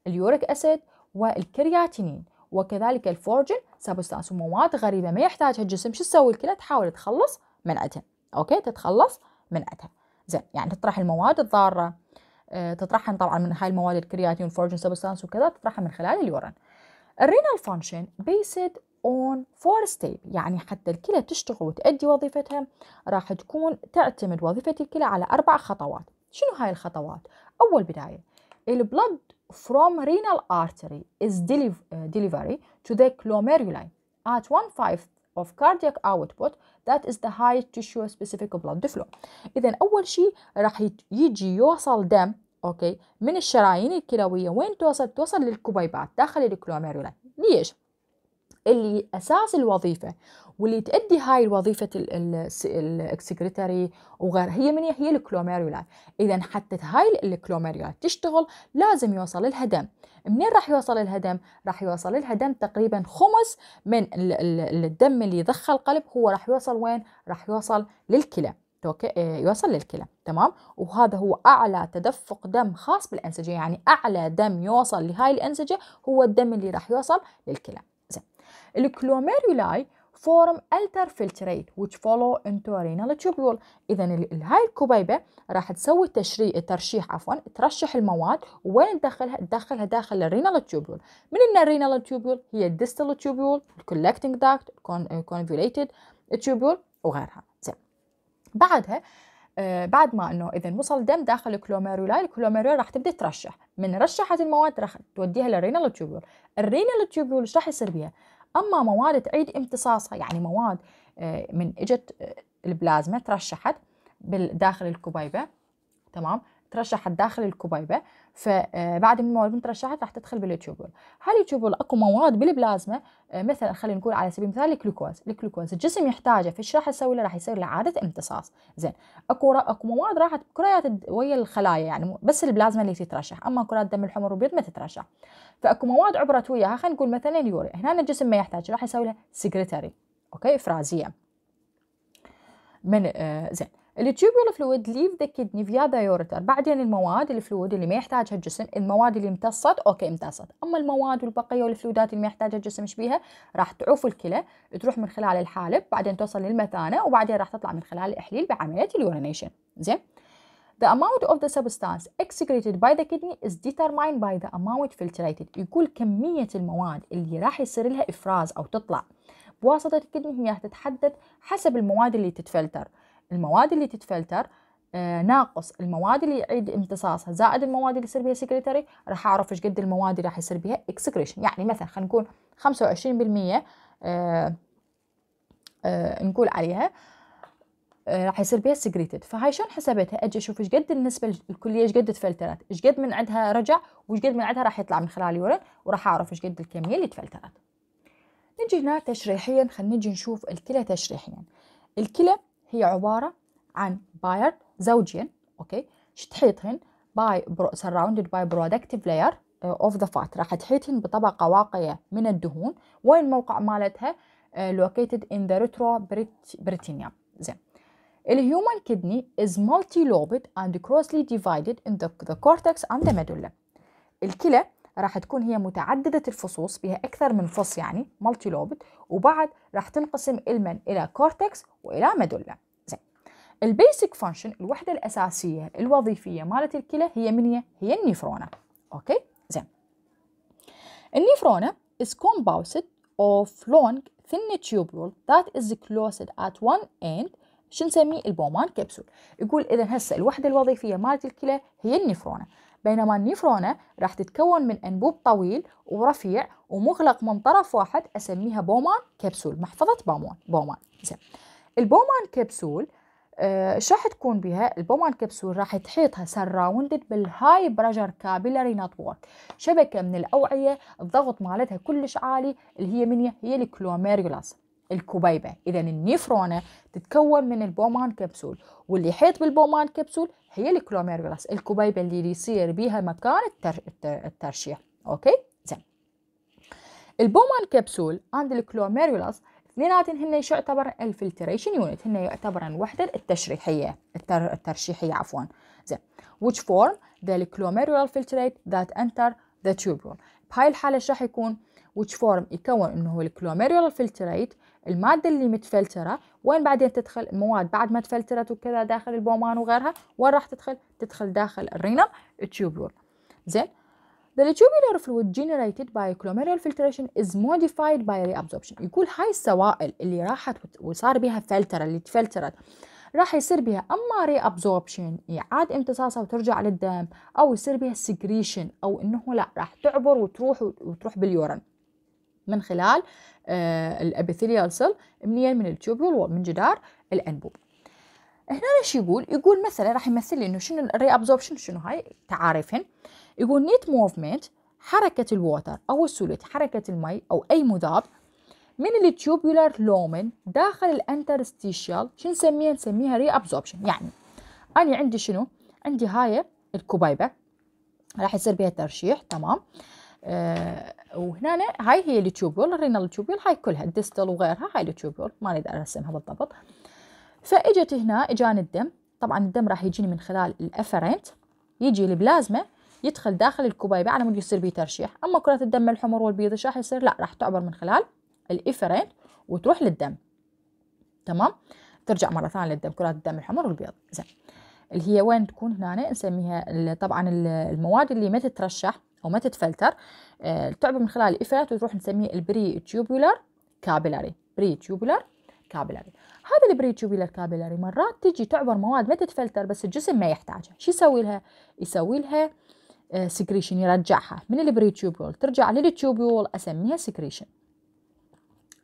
اليوريك أسيد والكرياتينين وكذلك الفورجن سبستانس ومواد غريبة ما يحتاجها الجسم شو تسوي الكلى تحاول تخلص من عدها أوكي تتخلص من عدها زين يعني تطرح المواد الضارة آه، تطرحن طبعا من هاي المواد الكرياتين فورجن سبستانس وكذا تطرحن من خلال اليورين الرينال فانكشن بيسد اون فور ستيب يعني حتى الكلى تشتغل وتؤدي وظيفتها راح تكون تعتمد وظيفة الكلى على أربع خطوات شنو هاي الخطوات؟ أول بداية البلد from renal artery is آه، delivery to the glomeruli at 1.5 of cardiac output that is the high tissue specific blood flow اذا اول شيء راح يجي يوصل دم اوكي من الشرايين الكلويه وين توصل توصل للكبيبات داخل الكلوميرولا ليش اللي اساس الوظيفه واللي تؤدي هاي الوظيفه السكرتري وغيرها هي من هي الكلوميريولات اذا حتى هاي الكلوميريولات تشتغل لازم يوصل لها دم منين راح يوصل لها دم راح يوصل لها دم تقريبا خمس من الدم اللي يضخه القلب هو راح يوصل وين راح يوصل للكلى آه، يوصل للكلى تمام وهذا هو اعلى تدفق دم خاص بالانسجه يعني اعلى دم يوصل لهاي الانسجه هو الدم اللي راح يوصل للكلى الكلوميرولاي التر فلتريت which follow into renal tubule اذا هاي الكبيبه راح تسوي التشريح ترشيح عفوا ترشح المواد وين تدخلها تدخلها داخل الرينال تيوبول من ان الرينال تيوبول هي الديستال تيوبول الكولكتنج داكت الكونفيوليتد تيوبول وغيرها زين بعدها آه بعد ما انه اذا وصل دم داخل الكلوميرولاي الكلوميرولاي راح تبدا ترشح من رشحت المواد راح توديها للرينال تيوبول الرينال تيوبول ايش راح يصير بيها اما مواد تعيد امتصاصها يعني مواد آه، من اجت آه، البلازما ترشحت بالداخل الكبيبه تمام ترشحت داخل الكبيبه فبعد آه، ما المواد ترشحت راح تدخل باليوتيوبول هاليوتيوبول اكو مواد بالبلازما آه، مثلا خلينا نقول على سبيل المثال الجلوكوز الجلوكوز الجسم يحتاجه في راح يسوي له راح يسوي له عاده امتصاص زين اكو اكو مواد راحت بكريات ويا الخلايا يعني بس البلازما اللي تترشح اما كرات الدم الحمر والبيض ما تترشح فاكو مواد عبرت وياها خلينا نقول مثلا يوري هنا الجسم ما يحتاج راح يسوي له سكرتري اوكي افرازيه من آه زين التيوبيول فلويد ليف ذا كدني فيا دايورتر بعدين المواد الفلويد اللي ما يحتاجها الجسم المواد اللي امتصت اوكي امتصت اما المواد والبقيه والفلويدات اللي ما يحتاجها الجسم ايش بيها راح تعوف الكلى تروح من خلال الحالب بعدين توصل للمثانه وبعدين راح تطلع من خلال الاحليل بعمليه اليورينيشن زين The amount of the substance excreted by the kidney is determined by the amount filtrated. يقول كمية المواد اللي راح يصير لها إفراز أو تطلع بواسطة الكدني هي تتحدد حسب المواد اللي تتفلتر. المواد اللي تتفلتر آه، ناقص المواد اللي يعيد امتصاصها زائد المواد اللي يصير بها سكريتري راح اعرف ايش قد المواد اللي راح يصير بها اكسكريشن يعني مثلا خلينا نقول 25% آه، آه، نقول عليها راح يصير بها سكريتد فهاي شلون حسبتها اجي اشوف ايش قد النسبه الكليه ايش قد تفلترت ايش قد من عندها رجع وايش قد من عندها راح يطلع من خلال اليورين وراح اعرف ايش قد الكميه اللي تفلترت نجي هنا تشريحيا خلينا نجي نشوف الكلى تشريحيا الكلى هي عبارة عن باير زوجين أوكي شتحيطهن باي surrounded by productive layer اوف ذا فات راح تحيطهن بطبقة واقية من الدهون وين الموقع مالتها آه، located in the retroperitoneum زين الهيومن كدني is multilobed and crossly divided in the, ذا cortex and the medulla الكلى راح تكون هي متعددة الفصوص بها أكثر من فص يعني multilobed وبعد راح تنقسم المن إلى كورتكس وإلى مدلة البيسك فانكشن الوحده الاساسيه الوظيفيه مالت الكلى هي من هي, هي النيفرونه اوكي زين النيفرونه is composed of long thin tubule that is closed at one end شو نسميه البومان كبسول يقول اذا هسه الوحده الوظيفيه مالت الكلى هي النيفرونه بينما النيفرونه راح تتكون من انبوب طويل ورفيع ومغلق من طرف واحد اسميها بومان كبسول محفظه بومان بومان زين البومان كبسول آه، شو راح تكون بها البومان كبسول راح تحيطها سراوندد بالهاي برجر كابيلاري نتورك شبكه من الاوعيه الضغط مالتها كلش عالي اللي هي من هي الكلوميرولاس الكبيبه اذا النيفرونه تتكون من البومان كبسول واللي يحيط بالبومان كبسول هي الكلوميرولاس الكبيبه اللي يصير بها مكان الترشيح اوكي زين البومان كبسول عند الكلوميرولاس هن شو يعتبر الفلتريشن يونت هن يعتبرن وحده التشريحيه التر... الترشيحيه عفوا زين which form the glomerular filtrate that enter the tubule بهاي الحاله شو راح يكون which form يكون انه هو الكلوميرولار فلتريت الماده اللي متفلتره وين بعدين تدخل المواد بعد ما تفلترت وكذا داخل البومان وغيرها وين راح تدخل تدخل داخل الرينم تيوبول زين The tubular fluid generated by glomerular filtration is modified by reabsorption يقول هاي السوائل اللي راحت وصار بها فلترة اللي تفلترت راح يصير بها اما reabsorption يعاد امتصاصها وترجع للدم او يصير بها secretion او انه لا راح تعبر وتروح وتروح باليورن من خلال آه الابيثيليال سيل منين من التوبول ومن جدار الانبوب هنا ايش يقول يقول مثلا راح يمثل لي انه شنو الري شنو هاي تعارفهن يقول نيت موفمنت حركة الووتر أو السوليت حركة المي أو أي مذاب من التيوبولار لومن داخل الانترستيشيال شو نسميها نسميها ري ابزوربشن يعني أنا عندي شنو عندي هاي الكبيبة راح يصير بها ترشيح تمام آه وهنا هاي هي التيوبول الرينال تيوبول هاي كلها الدستل وغيرها هاي التيوبول ما نقدر ارسمها بالضبط فاجت هنا اجاني الدم طبعا الدم راح يجيني من خلال الافرنت يجي البلازما يدخل داخل الكبيبة على مود يصير بيه ترشيح أما كرات الدم الحمر والبيض ايش راح يصير لا راح تعبر من خلال الإفرين وتروح للدم تمام ترجع مرة ثانية للدم كرات الدم الحمر والبيض زين اللي هي وين تكون هنا نسميها طبعا المواد اللي ما تترشح أو ما تتفلتر أه تعبر من خلال الإفرين وتروح نسميه البري تيوبولار كابيلاري بري تيوبولار كابيلاري هذا البري تيوبولار كابيلاري مرات تجي تعبر مواد ما تتفلتر بس الجسم ما يحتاجها شو يسوي لها يسوي لها سكريشن آه، يرجعها من البريتيوبيول ترجع للتيوبول اسميها سكريشن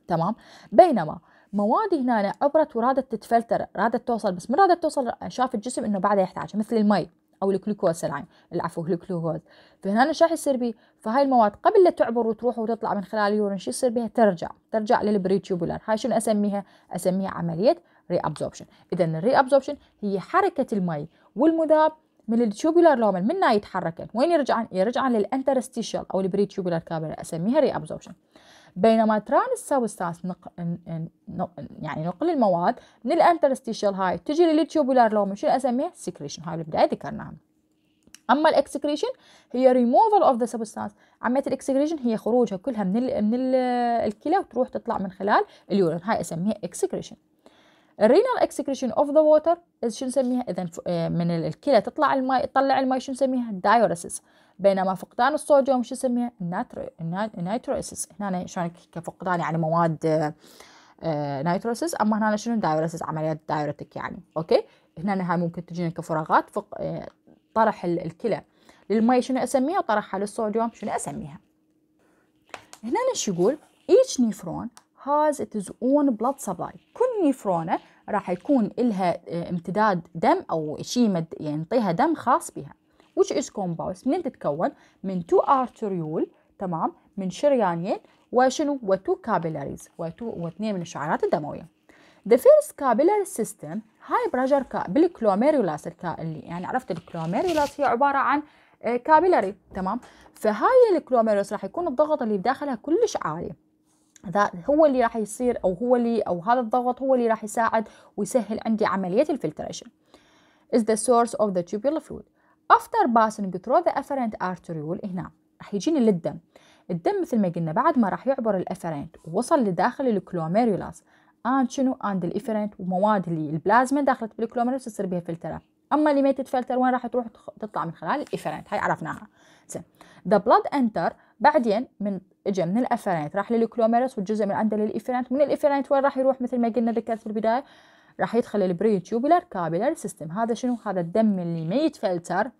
تمام بينما مواد هنا عبرت ورادت تتفلتر رادت توصل بس من رادت توصل شاف الجسم انه بعدها يحتاجها مثل المي او الجلوكوز العين العفو الجلوكوز فهنا شو راح يصير بيه فهاي المواد قبل لا تعبر وتروح وتطلع من خلال اليورين شو يصير بها ترجع ترجع للبريتيوبولار هاي شنو اسميها اسميها عمليه ري ابزوربشن اذا الري ابزوربشن هي حركه المي والمذاب من التيوبولار من منا يتحركن وين يرجعن يرجعن للانترستيشال او البري البريتيوبولار كابل اسميها ري ابزوربشن بينما ترانسساوستاس نق... يعني نقل المواد من الانترستيشال هاي تجي للتيوبولار لومن شو اسميها سكريشن هاي البدايه ذكرناها اما الاكسكريشن هي ريموفال اوف ذا سبستانس عمليه الاكسكريشن هي خروجها كلها من الـ من ال الكلى وتروح تطلع من خلال اليورين هاي اسميها اكسكريشن الرينال اكسكريشن اوف ذا ووتر شو نسميها اذا آه، من الكلى تطلع الماء تطلع الماء شو نسميها دايوريسيس بينما فقدان الصوديوم شو نسميها نيتروسيس هنا شلون كفقدان يعني مواد آه، آه، نيتروسيس اما هنا شنو دايوريسيس عمليات دايوريتك يعني اوكي هنا هاي ممكن تجينا كفراغات فق... طرح الكلى للمي شنو اسميها وطرحها للصوديوم شنو اسميها هنا شو يقول each nephron has its own blood supply كل نيفرونة راح يكون إلها آه، امتداد دم أو شيء يعني ينطيها دم خاص بها which is composed من تتكون من two arteriole تمام من شريانين وشنو و two وتو واثنين من الشعيرات الدمويه The first capillary system high pressure بالكلوميريولاس اللي يعني عرفت الكلوميرولاس هي عباره عن كابيلاري آه، تمام فهاي الكلوميرولاس راح يكون الضغط اللي بداخلها كلش عالي ذا هو اللي راح يصير او هو اللي او هذا الضغط هو اللي راح يساعد ويسهل عندي عمليه الفلتريشن is the source of the tubular fluid after passing through the afferent arteriole هنا راح يجيني للدم الدم مثل ما قلنا بعد ما راح يعبر الافرنت ووصل لداخل الكلوميرولاس اند آه، شنو اند آه، الافرنت ومواد اللي البلازما دخلت بالكلوميرولاس تصير بها فلتره اما اللي ما تتفلتر وين راح تروح تطلع من خلال الافرنت هاي عرفناها زين the blood enter بعدين من اجى من الافرنت راح للكلوميرس والجزء من عنده للافرنت من الافرنت وين راح يروح مثل ما قلنا ذكرت في البدايه راح يدخل البري تيوبولار كابيلر سيستم هذا شنو هذا الدم اللي ما يتفلتر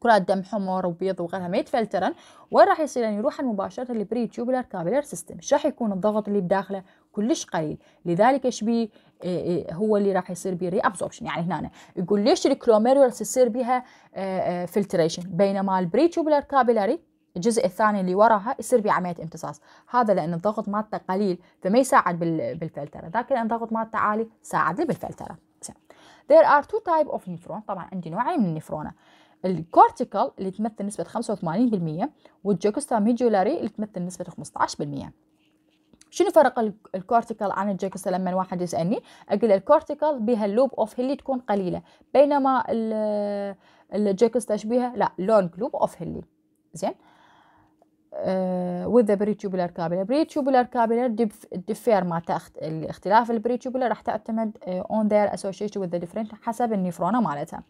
كرات دم حمر وبيض وغيرها ما يتفلترن وين راح يصير يعني يروحن مباشره للبري تيوبولار كابيلر سيستم ايش راح يكون الضغط اللي بداخله كلش قليل لذلك ايش بيه إيه، هو اللي راح يصير بيه ري ابزوربشن يعني هنا يقول ليش الكلوميرولس يصير بها فلتريشن آه، آه، بينما البريتوبولار كابيلاري الجزء الثاني اللي وراها يصير بعملية امتصاص هذا لأن الضغط مالته قليل فما يساعد بالفلترة ذاك لأن الضغط مالته عالي ساعد لي بالفلترة There are two type of nephron طبعا عندي نوعين من النفرونة الكورتيكال اللي تمثل نسبة 85% والجوكستا ميجولاري اللي تمثل نسبة 15% شنو فرق الكورتيكال عن الجوكستا لما الواحد يسالني اقول الكورتيكال بها اللوب اوف هيلي تكون قليله بينما ايش بها؟ لا لونج لوب اوف هيلي زين وذ بريتيوبولار كابيلر بريتيوبولار كابيلر ديفير مع اختلاف البريتيوبولار راح تعتمد اون ذير اسوشيشن وذ ديفرنت حسب النيفرونه مالتها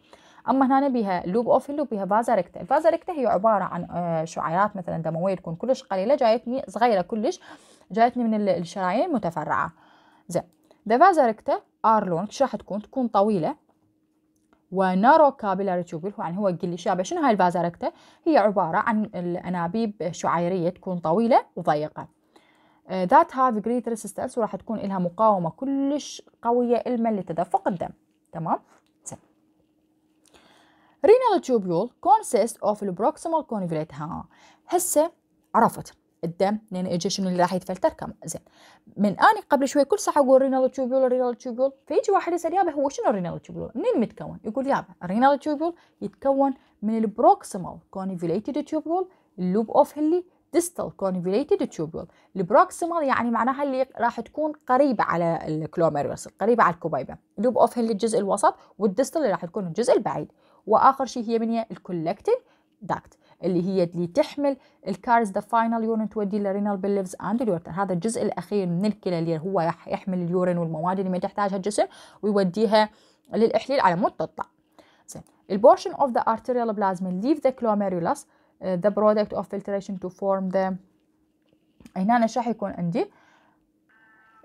اما هنا بيها لوب اوف لوب بيها فازا ريكتا الفازا ريكتا هي عباره عن آه، شعيرات مثلا دمويه تكون كلش قليله جايتني صغيره كلش جايتني من الشرايين متفرعه زين ذا فازا ريكتا ار لونج راح تكون تكون طويله ونارو كابيلاري يعني هو عن هو قلي شابه شنو هاي الفازاركتا هي عبارة عن الأنابيب شعيرية تكون طويلة وضيقة ذات هاف جريت ريسيستنس وراح تكون لها مقاومة كلش قوية إلما لتدفق الدم تمام رينال تيوبيول كونسيست اوف البروكسيمال كونفليت ها هسه عرفت الدم لان اجى شنو اللي راح يتفلتر كم زين من اني قبل شوي كل ساعه اقول رينال تيوبول رينال تيوبول فيجي واحد يسال يابا هو شنو الرينال تيوبول منين متكون يقول يابا الرينال تيوبول يتكون من البروكسيمال كونفيليتد تيوبول اللوب اوف هيلي ديستال كونفيليتد تيوبول البروكسيمال يعني معناها اللي راح تكون قريبة على الكلوميرولس قريبة على الكبيبة اللوب اوف هيلي الجزء الوسط والديستال اللي راح تكون الجزء البعيد واخر شيء هي من هي الكولكتد داكت اللي هي اللي تحمل الكارز ذا فاينل يورين تودي للرينال بيلفز اند اليورتر هذا الجزء الاخير من الكلى اللي هو راح يحمل اليورين والمواد اللي ما تحتاجها الجسم ويوديها للاحليل على مود تطلع زين البورشن اوف ذا ارتيريال بلازما ليف ذا glomerulus ذا برودكت اوف فلتريشن تو فورم ذا هنا راح يكون عندي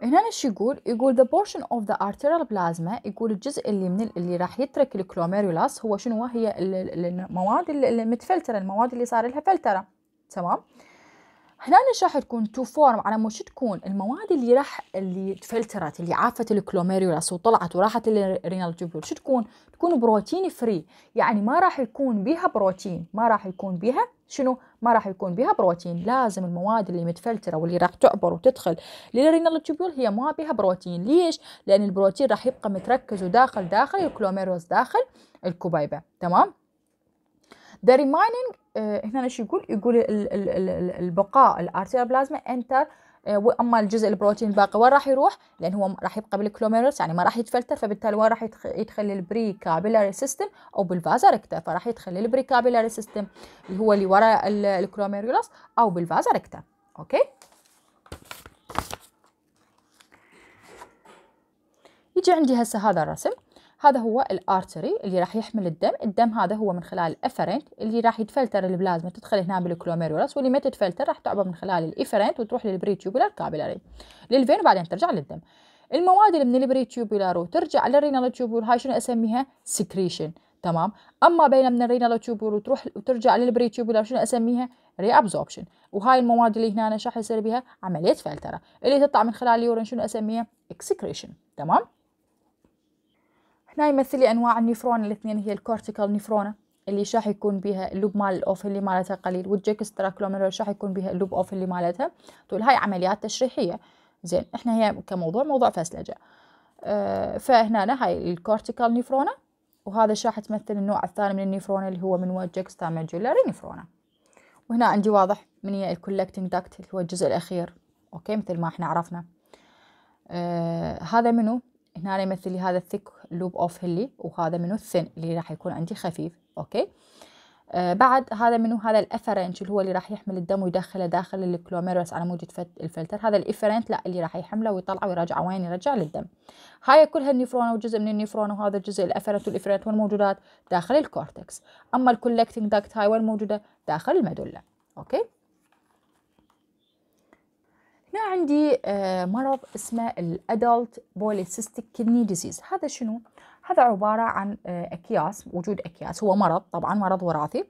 هنا ايش يقول يقول the portion of the arterial plasma يقول الجزء اللي من اللي راح يترك الكلوميرولاس هو شنو هي المواد المتفلتره المواد اللي صار لها فلتره تمام هنا شو راح تكون تو فورم على مود شو تكون المواد اللي راح اللي تفلترت اللي عافت الكلوميريولاس وطلعت وراحت الرينال تيوبول شو تكون تكون بروتين فري يعني ما راح يكون بها بروتين ما راح يكون بها شنو ما راح يكون بها بروتين لازم المواد اللي متفلتره واللي راح تعبر وتدخل للرينال تيوبول هي ما بها بروتين ليش لان البروتين راح يبقى متركز وداخل داخل الكلوميريولاس داخل الكبيبه تمام The remaining آه، هنا شو يقول يقول ال ال ال البقاء الارتيريال بلازما انتر واما الجزء البروتين الباقي وين راح يروح؟ لان هو راح يبقى بالكلوميرس يعني ما راح يتفلتر فبالتالي وين راح يدخل البري كابيلاري سيستم او بالفازا فراح يدخل البري كابيلاري سيستم اللي هو اللي وراء الكلوميرولس او بالفازا اوكي؟ يجي عندي هسه هذا الرسم هذا هو الارتري اللي راح يحمل الدم الدم هذا هو من خلال الافرنت اللي راح يتفلتر البلازما تدخل هنا بالكلوميرولس واللي ما تتفلتر راح تعبر من خلال الافرنت وتروح للبريتيوبولار كابيلاري للفين وبعدين ترجع للدم المواد اللي من البريتيوبولار وترجع للرينال تيوبول هاي شنو اسميها سكريشن تمام اما بين من الرينال تيوبول وتروح وترجع للبريتيوبولار شنو اسميها ري ابزوربشن وهاي المواد اللي هنا شو راح يصير بها عمليه فلتره اللي تطلع من خلال اليورين شنو اسميها اكسكريشن تمام هنا يمثل لي انواع النيفرون الاثنين هي الكورتيكال نيفرونه اللي شاح يكون بها اللوب مال اللي مالتها قليل والجيكستراكلوميرول شاح يكون بها اللوب اللي مالتها تقول هاي عمليات تشريحيه زين احنا هي كموضوع موضوع فسلجه أه فهنا هاي الكورتيكال نيفرونه وهذا شاح تمثل النوع الثاني من النيفرون اللي هو من هو جيكستا نيفرونه وهنا عندي واضح من هي الكولكتنج داكت اللي هو الجزء الاخير اوكي مثل ما احنا عرفنا أه هذا منو هنا يمثل لي هذا الثيك لوب اوف هيلي وهذا منه الثن اللي راح يكون عندي خفيف اوكي آه بعد هذا منه هذا الافرنت اللي هو اللي راح يحمل الدم ويدخله داخل الكلوميروس على موجة الفلتر هذا الافرنت لا اللي راح يحمله ويطلعه ويرجع وين يرجع للدم هاي كلها النيفرون وجزء من النيفرون وهذا الجزء الافرنت والافرنت والموجودات داخل الكورتكس اما الكولكتنج داكت هاي وين داخل المدله اوكي عندي آه، مرض اسمه الادلت بوليسيستيك كدني ديزيز هذا شنو هذا عبارة عن آه، أكياس وجود أكياس هو مرض طبعا مرض وراثي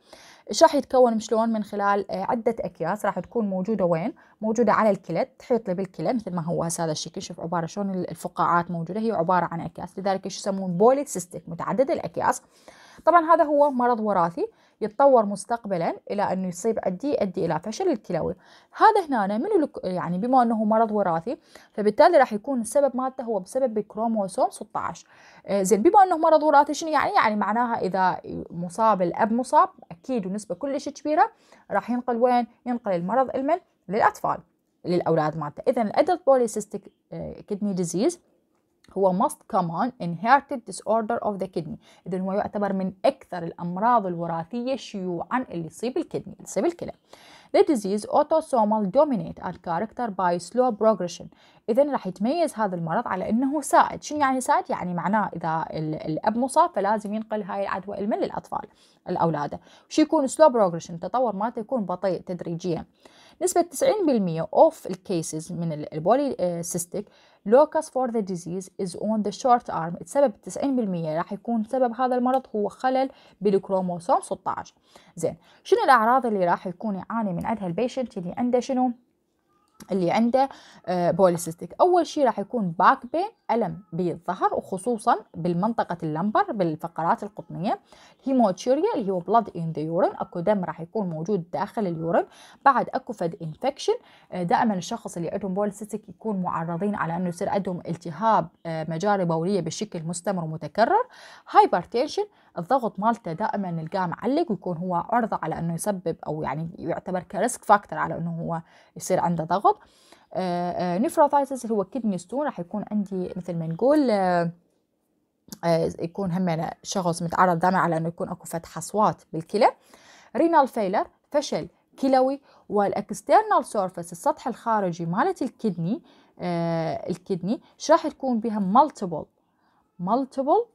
ايش راح يتكون شلون من خلال آه، عدة أكياس راح تكون موجودة وين موجودة على الكلى تحيط لي بالكلى مثل ما هو هذا الشكل شوف عبارة شلون الفقاعات موجودة هي عبارة عن أكياس لذلك ايش يسمون بوليسيستيك متعدد الأكياس طبعا هذا هو مرض وراثي يتطور مستقبلا الى انه يصيب عندي يؤدي الى فشل الكلوي هذا هنا من يعني بما انه مرض وراثي فبالتالي راح يكون السبب مالته هو بسبب كروموسوم 16 آه، زين بما انه مرض وراثي شنو يعني يعني معناها اذا مصاب الاب مصاب اكيد ونسبه كلش كبيره راح ينقل وين ينقل المرض المن للاطفال للاولاد مالته اذا الادلت بوليسيستيك كدني ديزيز هو most common inherited disorder of the kidney إذن هو يعتبر من أكثر الأمراض الوراثية شيوعا اللي تصيب الكدني تصيب الكلى The disease autosomal dominate are character by slow progression إذن راح يتميز هذا المرض على أنه سائد شنو يعني سائد؟ يعني معناه إذا الأب مصاب فلازم ينقل هاي العدوى المن للأطفال الأولاده وش يكون slow progression التطور مالته يكون بطيء تدريجيا نسبة 90% of الكيسز من البولي سيستيك locus for the disease is on the short arm السبب 90% راح يكون سبب هذا المرض هو خلل بالكروموسوم 16 زين شنو الاعراض اللي راح يكون يعاني من عندها البيشنت اللي عنده شنو اللي عنده بوليسيستيك آه، اول شيء راح يكون باك بين الألم بالظهر وخصوصا بالمنطقة اللمبر بالفقرات القطنية هيموتشوريا اللي هو بلاد ان ذا يورين اكو دم راح يكون موجود داخل اليورين بعد اكو فد انفكشن آه، دائما الشخص اللي عندهم بولسيتك يكون معرضين على انه يصير عندهم التهاب آه، مجاري بولية بشكل مستمر ومتكرر هايبرتنشن الضغط مالته دائما نلقاه معلق ويكون هو عرضة على انه يسبب او يعني يعتبر كريسك فاكتور على انه هو يصير عنده ضغط نيفروفايتس آه، آه، هو كدني ستون راح يكون عندي مثل ما نقول آه، يكون هم شخص متعرض دائما على انه يكون اكو فتح اصوات بالكلى رينال فيلر فشل كلوي والاكسترنال سورفس السطح الخارجي مالت الكدني آه الكدني راح تكون بها مالتيبل مالتيبل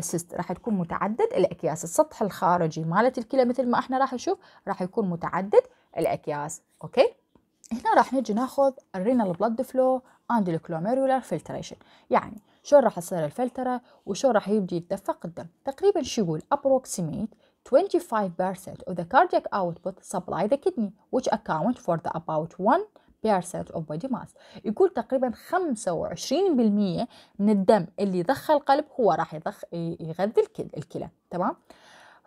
سيست راح تكون متعدد الاكياس السطح الخارجي مالت الكلى مثل ما احنا راح نشوف راح يكون متعدد الاكياس اوكي هنا راح نجي ناخذ الرينال بلد فلو اند الكلوميرولار فلتريشن يعني شلون راح تصير الفلتره وشلون راح يبدي يتدفق الدم تقريبا شو يقول approximate 25% of the cardiac output supply the kidney which account for the about 1% of body mass يقول تقريبا 25% من الدم اللي ضخ القلب هو راح يضخ يغذي الكلى تمام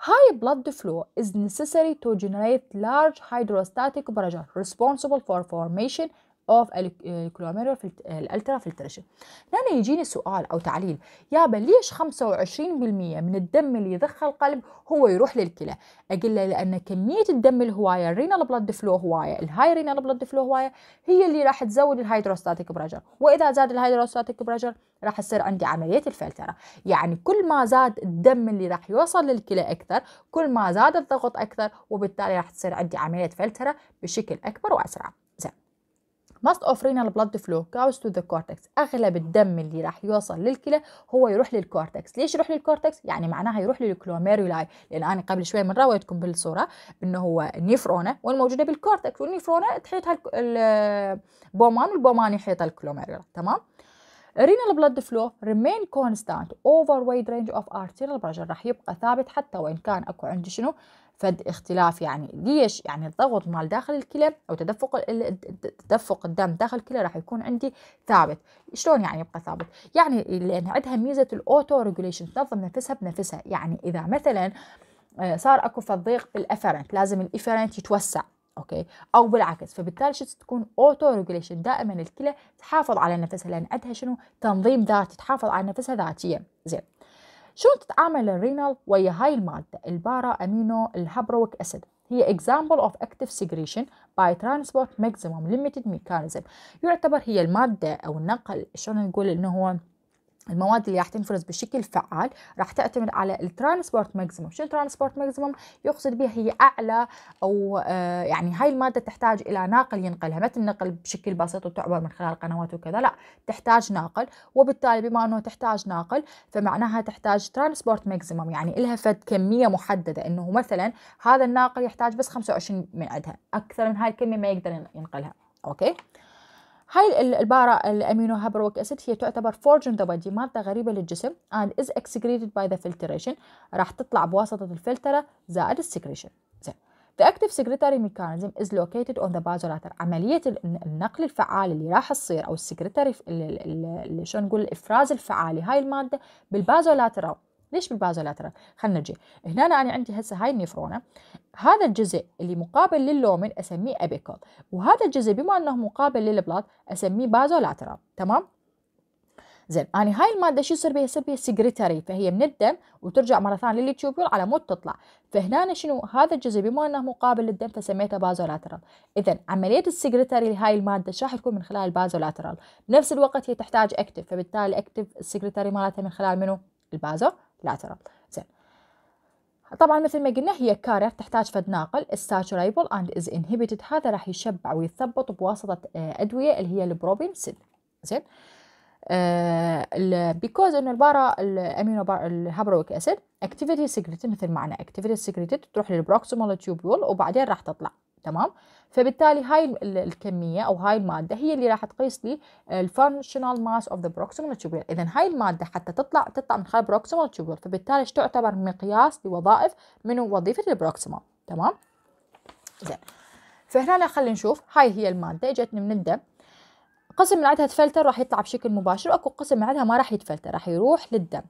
High blood flow is necessary to generate large hydrostatic pressure responsible for formation of glomerular الالترا فلتريشن هنا يجيني سؤال او تعليل يابا ليش 25% من الدم اللي يضخ القلب هو يروح للكلى اقول له لان كميه الدم الهوايه الرينال بلاد فلو هوايه الهاي رينال بلاد فلو هوايه هي اللي راح تزود الهيدروستاتيك بريشر واذا زاد الهيدروستاتيك بريشر راح تصير عندي عمليه الفلتره يعني كل ما زاد الدم اللي راح يوصل للكلى اكثر كل ما زاد الضغط اكثر وبالتالي راح تصير عندي عمليه فلتره بشكل اكبر واسرع must renal blood flow goes to the cortex اغلب الدم اللي راح يوصل للكلى هو يروح للكورتكس ليش يروح للكورتكس يعني معناها يروح للكلوميرولاي لان انا قبل شوي من راويتكم بالصوره انه هو نيفرونه والموجوده بالكورتكس والنيفرونه تحيطها البومان والبومان يحيطها الكلوميرولا تمام renal blood flow remain constant over wide range of arterial pressure راح يبقى ثابت حتى وإن كان أكو عندي شنو فد اختلاف يعني ليش يعني الضغط مال داخل الكلى او تدفق تدفق الدم داخل الكلى راح يكون عندي ثابت شلون يعني يبقى ثابت يعني لان عندها ميزه الاوتو ريجوليشن تنظم نفسها بنفسها يعني اذا مثلا آه، صار اكو فضيق بالافرنت لازم الافرنت يتوسع اوكي او بالعكس فبالتالي شو تكون اوتو ريجوليشن دائما الكلى تحافظ على نفسها لان عندها شنو تنظيم ذاتي تحافظ على نفسها ذاتيا زين شو تتعامل الرينال ويا هاي المادة البارا أمينو الهابروك أسيد هي example of active secretion by transport maximum limited mechanism يعتبر هي المادة أو النقل شلون نقول إنه هو المواد اللي راح تنفرز بشكل فعال راح تعتمد على الترانسبورت ماكسيموم شو الترانسبورت ماكسيموم يقصد بها هي اعلى او آه، يعني هاي الماده تحتاج الى ناقل ينقلها ما تنقل بشكل بسيط وتعبر من خلال قنوات وكذا لا تحتاج ناقل وبالتالي بما انه تحتاج ناقل فمعناها تحتاج ترانسبورت ماكسيموم يعني لها فد كميه محدده انه مثلا هذا الناقل يحتاج بس 25 من عندها اكثر من هاي الكميه ما يقدر ينقلها اوكي هاي البارا الامينو هابروك اسيد هي تعتبر فورجن ذا بودي مادة غريبة للجسم and is excreted by the filtration راح تطلع بواسطة الفلترة زائد السكريشن زين The active سكريتري mechanism is located on the بازولاتر عملية النقل الفعال اللي راح تصير أو السكريتري شلون نقول الإفراز الفعالي هاي المادة بالبازولاترال ليش بالبازولاترال خلينا نجي هنا انا عندي هسه هاي النيفرونه هذا الجزء اللي مقابل لللومن اسميه ابيكال وهذا الجزء بما انه مقابل للبلاط اسميه بازولاترال تمام زين اني هاي الماده شو يصير بها يصير بها سكريتري فهي من الدم وترجع مره ثانيه للتيوبيول على مود تطلع فهنا شنو هذا الجزء بما انه مقابل للدم فسميته بازولاترال اذا عمليه السكريتري لهاي الماده راح تكون من خلال البازولاترال بنفس الوقت هي تحتاج اكتف فبالتالي اكتف السكريتري مالتها من خلال منو البازو لاترال زين طبعا مثل ما قلنا هي كارير تحتاج فد ناقل الساتشرايبل اند از انهبيتد هذا راح يشبع ويثبط بواسطه آه، ادويه اللي هي البروبينسين زين بيكوز آه، انه البارا الامينو الهابرويك اسيد اكتيفيتي سيكريتد مثل معنى معنا اكتيفيتي سيكريتد تروح للبروكسيمال تيوبول وبعدين راح تطلع تمام فبالتالي هاي الكميه او هاي الماده هي اللي راح تقيس لي الفانكشنال ماس اوف ذا بروكسيمال تيوبول اذا هاي الماده حتى تطلع تطلع من خلال بروكسيمال تيوبول فبالتالي تعتبر مقياس لوظائف من وظيفه البروكسيمال تمام زين فهنا خلينا نشوف هاي هي الماده اجتني من الدم قسم من عندها تفلتر راح يطلع بشكل مباشر واكو قسم من عندها ما راح يتفلتر راح يروح للدم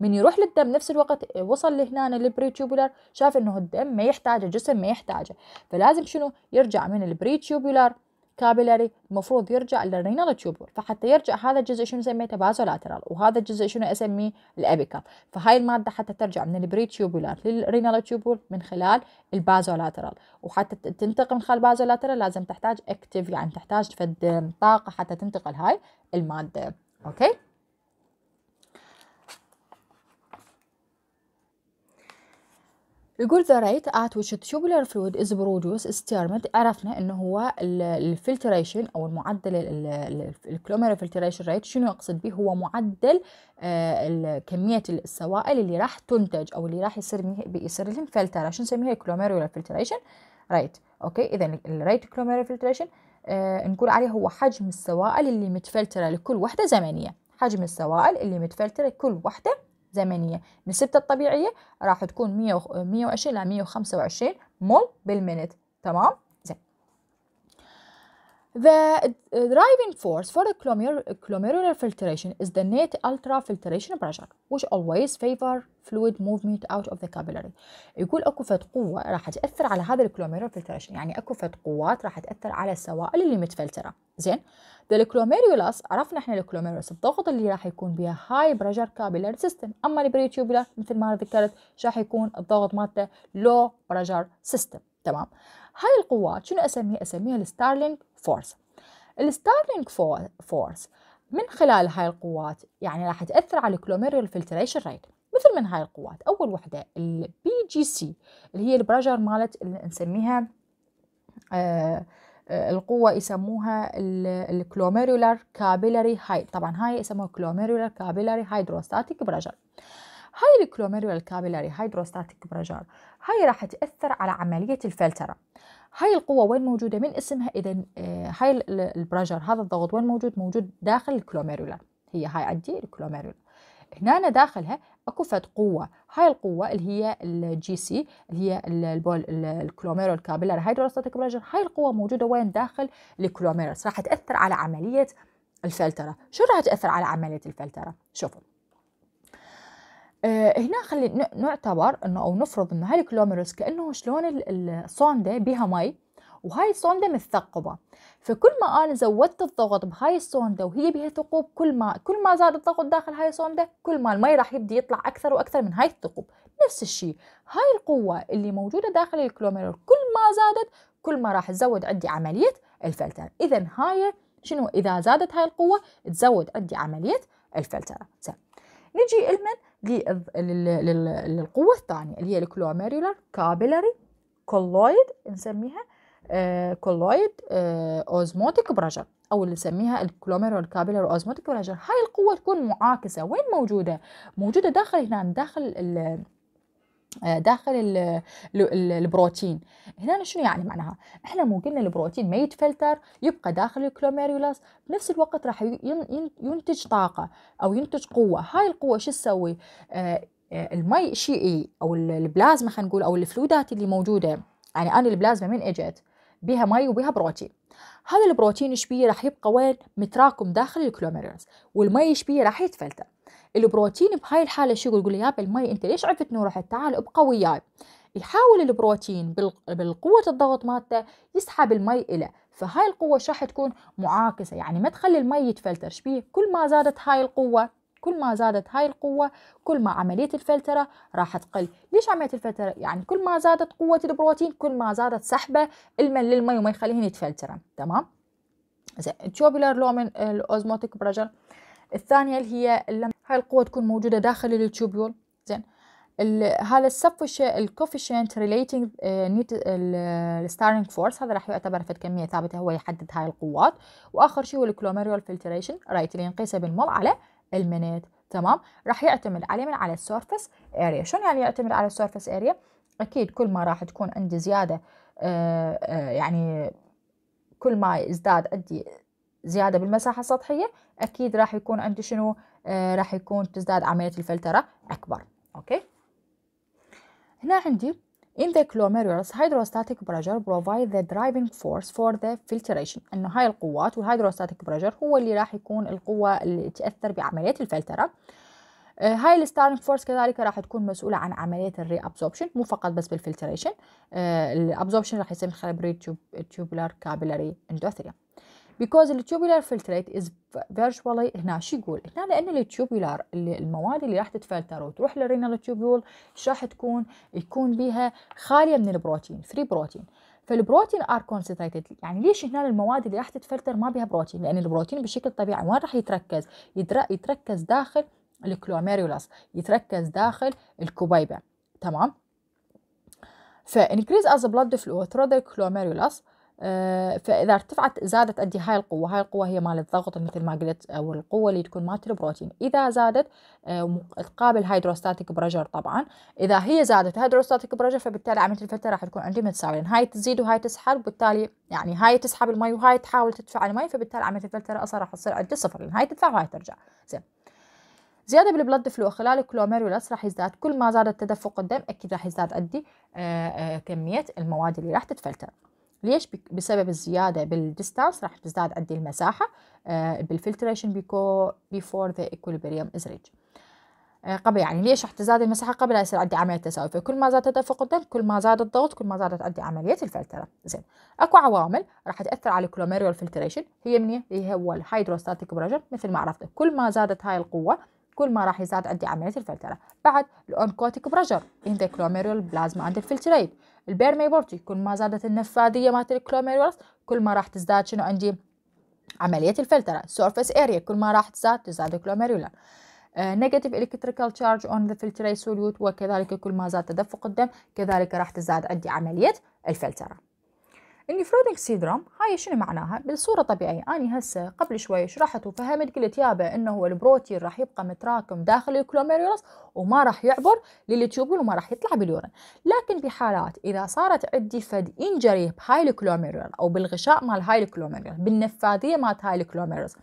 من يروح للدم نفس الوقت وصل لهنا البريتيوبولار شاف انه الدم ما يحتاجه الجسم ما يحتاجه فلازم شنو يرجع من البريتيوبولار كابيلاري المفروض يرجع للرينال تيوبول فحتى يرجع هذا الجزء شنو سميته بازولاترال وهذا الجزء شنو اسميه الابيكال فهاي الماده حتى ترجع من البري تيوبولار للرينال تيوبول من خلال البازولاترال وحتى تنتقل من خلال البازولاترال لازم تحتاج اكتف يعني تحتاج فد طاقه حتى تنتقل هاي الماده اوكي يقول the rate at which tubular fluid is produced is determined عرفنا إنه هو الفلتريشن او المعدل الكلومير فلتريشن rate شنو يقصد به هو معدل آه، كمية السوائل اللي راح تنتج او اللي راح يصير بيصير لهم فلترة شنو نسميها كلوميرولار فلتريشن rate اوكي اذا الريت كلومير فلتريشن نقول عليه هو حجم السوائل اللي متفلترة لكل وحدة زمنية حجم السوائل اللي متفلترة كل وحدة زمنية نسبته الطبيعية راح تكون 120 ل 125 مول بالمنت تمام زين The driving force for the glomerular filtration is the net ultra filtration pressure which always favor fluid movement out of the capillary يقول اكو فد قوة راح تأثر على هذا الكلوميرال filtration يعني اكو فد قوات راح تأثر على السوائل اللي متفلترة زين ذا الكلوميريولاس عرفنا احنا الكلوميريولاس الضغط اللي راح يكون بها هاي بريشر كابيلاري سيستم اما البريتيوبولار مثل ما ذكرت راح يكون الضغط مالته لو بريشر سيستم تمام هاي القوات شنو اسميها اسميها الستارلينج فورس الستارلينج فورس من خلال هاي القوات يعني راح تاثر على الكلوميريول فلتريشن ريت مثل من هاي القوات اول وحده البي جي سي اللي هي البرجر مالت اللي نسميها آه القوة يسموها الكلوميرولار كابيلاري هاي طبعا هاي يسموها كلوميرولار كابيلاري هيدروستاتيك بريشر هاي الكلوميرولار كابيلاري هيدروستاتيك بريشر هاي راح تأثر على عملية الفلترة هاي القوة وين موجودة من اسمها إذا آه، هاي البريشر هذا الضغط وين موجود موجود داخل الكلوميرولار هي هاي عندي إيه الكلوميرولار هنا داخلها اكو فد قوه هاي القوه اللي هي الجي سي اللي هي الكلوميرو الكابيلار هيدروستاتيك بريشر هاي القوه موجوده وين داخل الكلوميرس راح تاثر على عمليه الفلتره شو راح تاثر على عمليه الفلتره شوفوا آه، هنا خلي نعتبر انه او نفرض انه هاي الكلوميرس كانه شلون الصونده بها مي وهاي السونده مثقبه فكل ما انا زودت الضغط بهاي السونده وهي بها ثقوب كل ما كل ما زاد الضغط داخل هاي السونده كل ما المي راح يبدي يطلع اكثر واكثر من هاي الثقوب نفس الشيء هاي القوه اللي موجوده داخل الكلوميرول كل ما زادت كل ما راح تزود عندي عمليه الفلتر اذا هاي شنو اذا زادت هاي القوه تزود عندي عمليه الفلتر نجي المن للقوه الثانيه اللي هي الكلوميرولار كابيلاري كولويد نسميها آه، كولويد آه، اوزموتيك برجر او اللي نسميها الكلوميرول كابيلر اوزموتيك برجر هاي القوه تكون معاكسه وين موجوده موجوده داخل هنا داخل ال آه، داخل البروتين هنا شنو يعني معناها احنا مو قلنا البروتين ما يتفلتر يبقى داخل الكلوميريولاس بنفس الوقت راح ينتج طاقه او ينتج قوه هاي القوه شو تسوي آه المي شيء او البلازما خلينا نقول او الفلودات اللي موجوده يعني انا البلازما من اجت بها مي وبها بروتين هذا البروتين ايش بيه راح يبقى وين متراكم داخل الكلوميرز والمي ايش بيه راح يتفلتر البروتين بهاي الحاله شو يقول لي يا المي انت ليش انه رحت تعال ابقى وياي يحاول البروتين بالقوة الضغط مالته يسحب المي إلى فهاي القوة شو راح تكون معاكسة يعني ما تخلي المي يتفلتر شبيه كل ما زادت هاي القوة كل ما زادت هاي القوة كل ما عملية الفلترة راح تقل ليش عملية الفلترة يعني كل ما زادت قوة البروتين كل ما زادت سحبة المن للمي وما يخليهن يتفلتر تمام زين التوبولار لومن الاوزموتيك بريشر الثانية اللي هي اللم... هاي القوة تكون موجودة داخل التيوبيول زين هذا الكوفيشنت ريليتنج نيت الستارنج فورس هذا راح يعتبر فد كميه ثابته هو يحدد هاي القوات واخر شيء هو الكلوميريول فلتريشن رايت اللي ينقيسه بالمول على المنات تمام راح يعتمد عليه من على السورفس اريا شلون يعني يعتمد على السورفس اريا اكيد كل ما راح تكون عندي زياده آآ آه، آآ آه، يعني كل ما يزداد عندي زياده بالمساحه السطحيه اكيد راح يكون عندي شنو آه، راح يكون تزداد عمليه الفلتره اكبر اوكي هنا عندي In the glomerulus hydrostatic pressure provides the driving force for the filtration انه هاي القوات والهيدروستاتيك بريشر هو اللي راح يكون القوة اللي تأثر بعملية الفلترة آه، هاي الستارنج فورس كذلك راح تكون مسؤولة عن عملية الري ابزوربشن مو فقط بس بالفلتريشن آه، الابزوربشن راح يصير من خلال بري تيوبلر كابيلاري اندوثريوم. because التوبولار فلتريت is virtually هنا شو يقول؟ هنا لان التوبولار المواد اللي راح تتفلتر وتروح للرينال تيوبول ايش راح تكون؟ يكون بها خاليه من البروتين فري بروتين فالبروتين ار كونسنتريتد يعني ليش هنا المواد اللي راح تتفلتر ما بها بروتين؟ لان البروتين بشكل طبيعي وين راح يتركز؟ يتركز داخل الكلوميريولاس يتركز داخل الكبيبه تمام؟ فانكريز از بلاد فلو ثرو ذا كلوميريولاس آه، فاذا ارتفعت زادت عندي هاي القوه هاي القوه هي مال الضغط مثل ما قلت او القوه اللي تكون مالت البروتين اذا زادت آه، تقابل هيدروستاتيك بريشر طبعا اذا هي زادت هيدروستاتيك بريشر فبالتالي عمليه الفلتر راح تكون عندي متساويه هاي تزيد وهاي تسحب وبالتالي يعني هاي تسحب المي وهاي تحاول تدفع المي فبالتالي عمليه الفلتر اصلا راح تصير عندي صفر لان هاي تدفع وهاي ترجع زين زياده بالبلد فلو خلال الكلوميرولس راح يزداد كل ما زاد تدفق الدم اكيد راح يزداد عندي آه، كميه المواد اللي راح تتفلتر ليش بسبب الزياده بالديستانس راح تزداد عندي المساحه آه، بالفلتريشن بيكو بيفور ذا ايكوليبريم از ريتش قبل يعني ليش راح تزداد المساحه قبل لا يصير عندي عمليه تساوي فكل ما زاد تدفق الدم كل ما زاد الضغط كل ما زادت عندي عمليه الفلتره زين اكو عوامل راح تاثر على الكلوميريول فلتريشن هي من هي هو الهيدروستاتيك بريشر مثل ما عرفت كل ما زادت هاي القوه كل ما راح يزداد عندي عمليه الفلتره بعد الاونكوتيك بريشر ان ذا كلوميريول بلازما اند الفلتريت البيرميبورتي كل ما زادت النفاذيه مالت الكلوميرولس كل ما راح تزداد شنو عندي عمليه الفلتره سيرفيس اريا كل ما راح تزداد تزداد الكلوميرولر نيجاتيف الكتريكال تشارج اون ذا فلتري سوليوت وكذلك كل ما زاد تدفق الدم كذلك راح تزداد عندي عمليه الفلتره النفرودنج سيدروم هاي شنو معناها بالصوره طبيعيه انا هسه قبل شوي شرحت وفهمت قلت يابا انه البروتين راح يبقى متراكم داخل الكلوميرولس وما راح يعبر للتيوبول وما راح يطلع باليورين لكن بحالات اذا صارت عندي فد انجري بهاي الكلوميرول او بالغشاء مال هاي الكلوميرول بالنفاذيه مالت هاي الكلوميرولس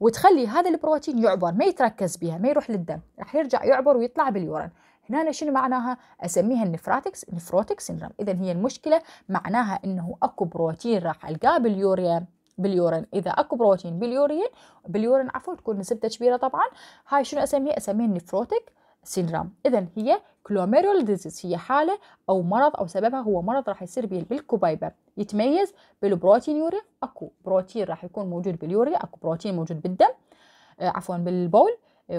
وتخلي هذا البروتين يعبر ما يتركز بها ما يروح للدم راح يرجع يعبر ويطلع باليورين هنا شنو معناها؟ اسميها النفراتكس نفروتك سندروم، اذا هي المشكله معناها انه اكو بروتين راح القاه باليوريا باليورين اذا اكو بروتين باليورين باليورين عفوا تكون نسبته كبيره طبعا هاي شنو اسميها اسميها النفروتك سندروم، اذا هي كلوميرول ديزيز هي حاله او مرض او سببها هو مرض راح يصير به بالكبيبه يتميز بالبروتين يوريا اكو بروتين راح يكون موجود باليوريا اكو بروتين موجود بالدم آه، عفوا بالبول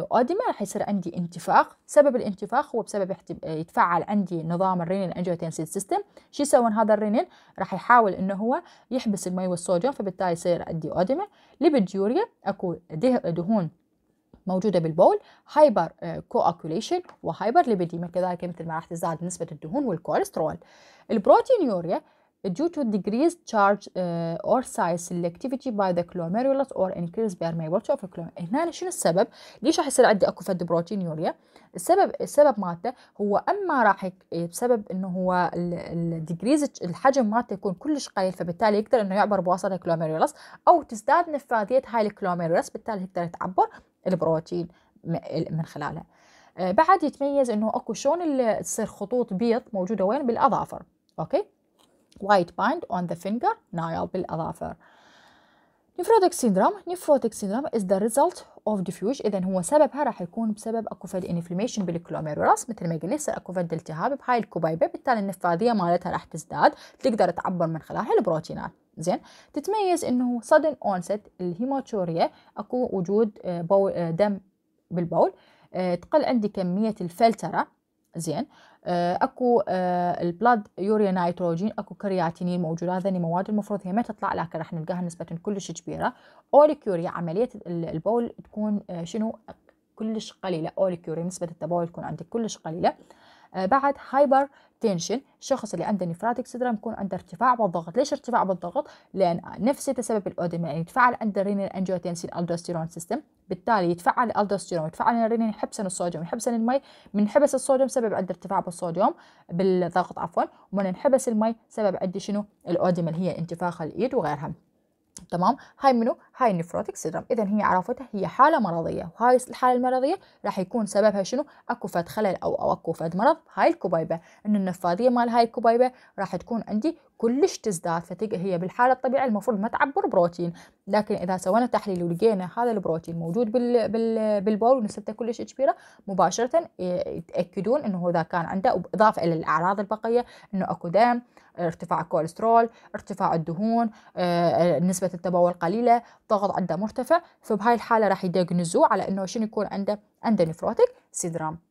قادمة يصير عندي انتفاخ سبب الانتفاخ هو بسبب يتفعل عندي نظام الرينين انجيوتنسين سيستم شو يسوي هذا الرينين راح يحاول انه هو يحبس المي والصوديوم فبالتالي يصير عندي أودمة ليبيديوريا اكو دهون موجودة بالبول هايبر آه، كواكوليشن وهايبر ليبيديما كذلك مثل ما راح تزداد نسبة الدهون والكوليسترول البروتينيوريا due to decreased charge uh, or size selectivity by the glomerulus or increased permeability of glomerulus هنا شنو السبب ليش راح يصير عندي اكو فد بروتين يوريا السبب السبب مالته هو اما راح إيه، بسبب انه هو الديجريز الحجم مالته يكون كلش قليل فبالتالي يقدر انه يعبر بواسطه الكلوميرولس او تزداد نفاذيه هاي الكلوميرولس بالتالي يقدر تعبر البروتين من خلالها آه، بعد يتميز انه اكو شلون تصير خطوط بيض موجوده وين بالاظافر اوكي white bind on the finger nail بالأظافر نيفروتيك سيندروم نيفروتيك سيندروم is the result of diffuse اذا هو سببها راح يكون بسبب اكو فد انفلاميشن بالكلوميرولاس مثل ما قلنا يصير اكو فد التهاب بهاي الكبيبه بالتالي النفاذيه مالتها راح تزداد تقدر تعبر من خلالها البروتينات زين تتميز انه sudden onset الهيماتوريا اكو وجود آه، آه، دم بالبول آه، تقل عندي كميه الفلتره زين آه، اكو آه، البلاد يوريا نيتروجين اكو كرياتينين موجود هذه مواد المفروض هي ما تطلع لكن راح نلقاها نسبه كلش كبيره اوليكيوريا عمليه البول تكون آه، شنو كلش قليله اوليكيوريا نسبه التبول تكون عندك كلش قليله آه، بعد هايبر تنشن الشخص اللي عنده نفراتيك سيدرام يكون عنده ارتفاع بالضغط ليش ارتفاع بالضغط لان نفسه تسبب الاودم يعني يتفعل عند الرينين انجيوتنسين الدوستيرون سيستم بالتالي يتفعل الالدوستيرون يتفعل الرينين يحبسن الصوديوم يحبسن المي من حبس الصوديوم سبب عند ارتفاع بالصوديوم بالضغط عفوا ومن انحبس المي سبب عندي شنو الاودم اللي هي انتفاخ الايد وغيرها تمام هاي منو هاي النفروتيك سيندروم اذا هي عرفتها هي حاله مرضيه وهاي الحاله المرضيه راح يكون سببها شنو اكو فد خلل او او اكو فد مرض هاي الكبيبه انه النفاذيه مال هاي الكبيبه راح تكون عندي كلش تزداد فتلقى هي بالحاله الطبيعيه المفروض ما تعبر بروتين لكن اذا سوينا تحليل ولقينا هذا البروتين موجود بال بال بالبول ونسبته كلش كبيره مباشره إيه، يتاكدون انه اذا كان عنده اضافه الى الاعراض البقيه انه اكو دم ارتفاع الكوليسترول ارتفاع الدهون آه، آه، نسبه التبول قليله الضغط عنده مرتفع فبهاي الحاله راح يدقنزوه على انه شنو يكون عنده عنده نفروتيك سيندروم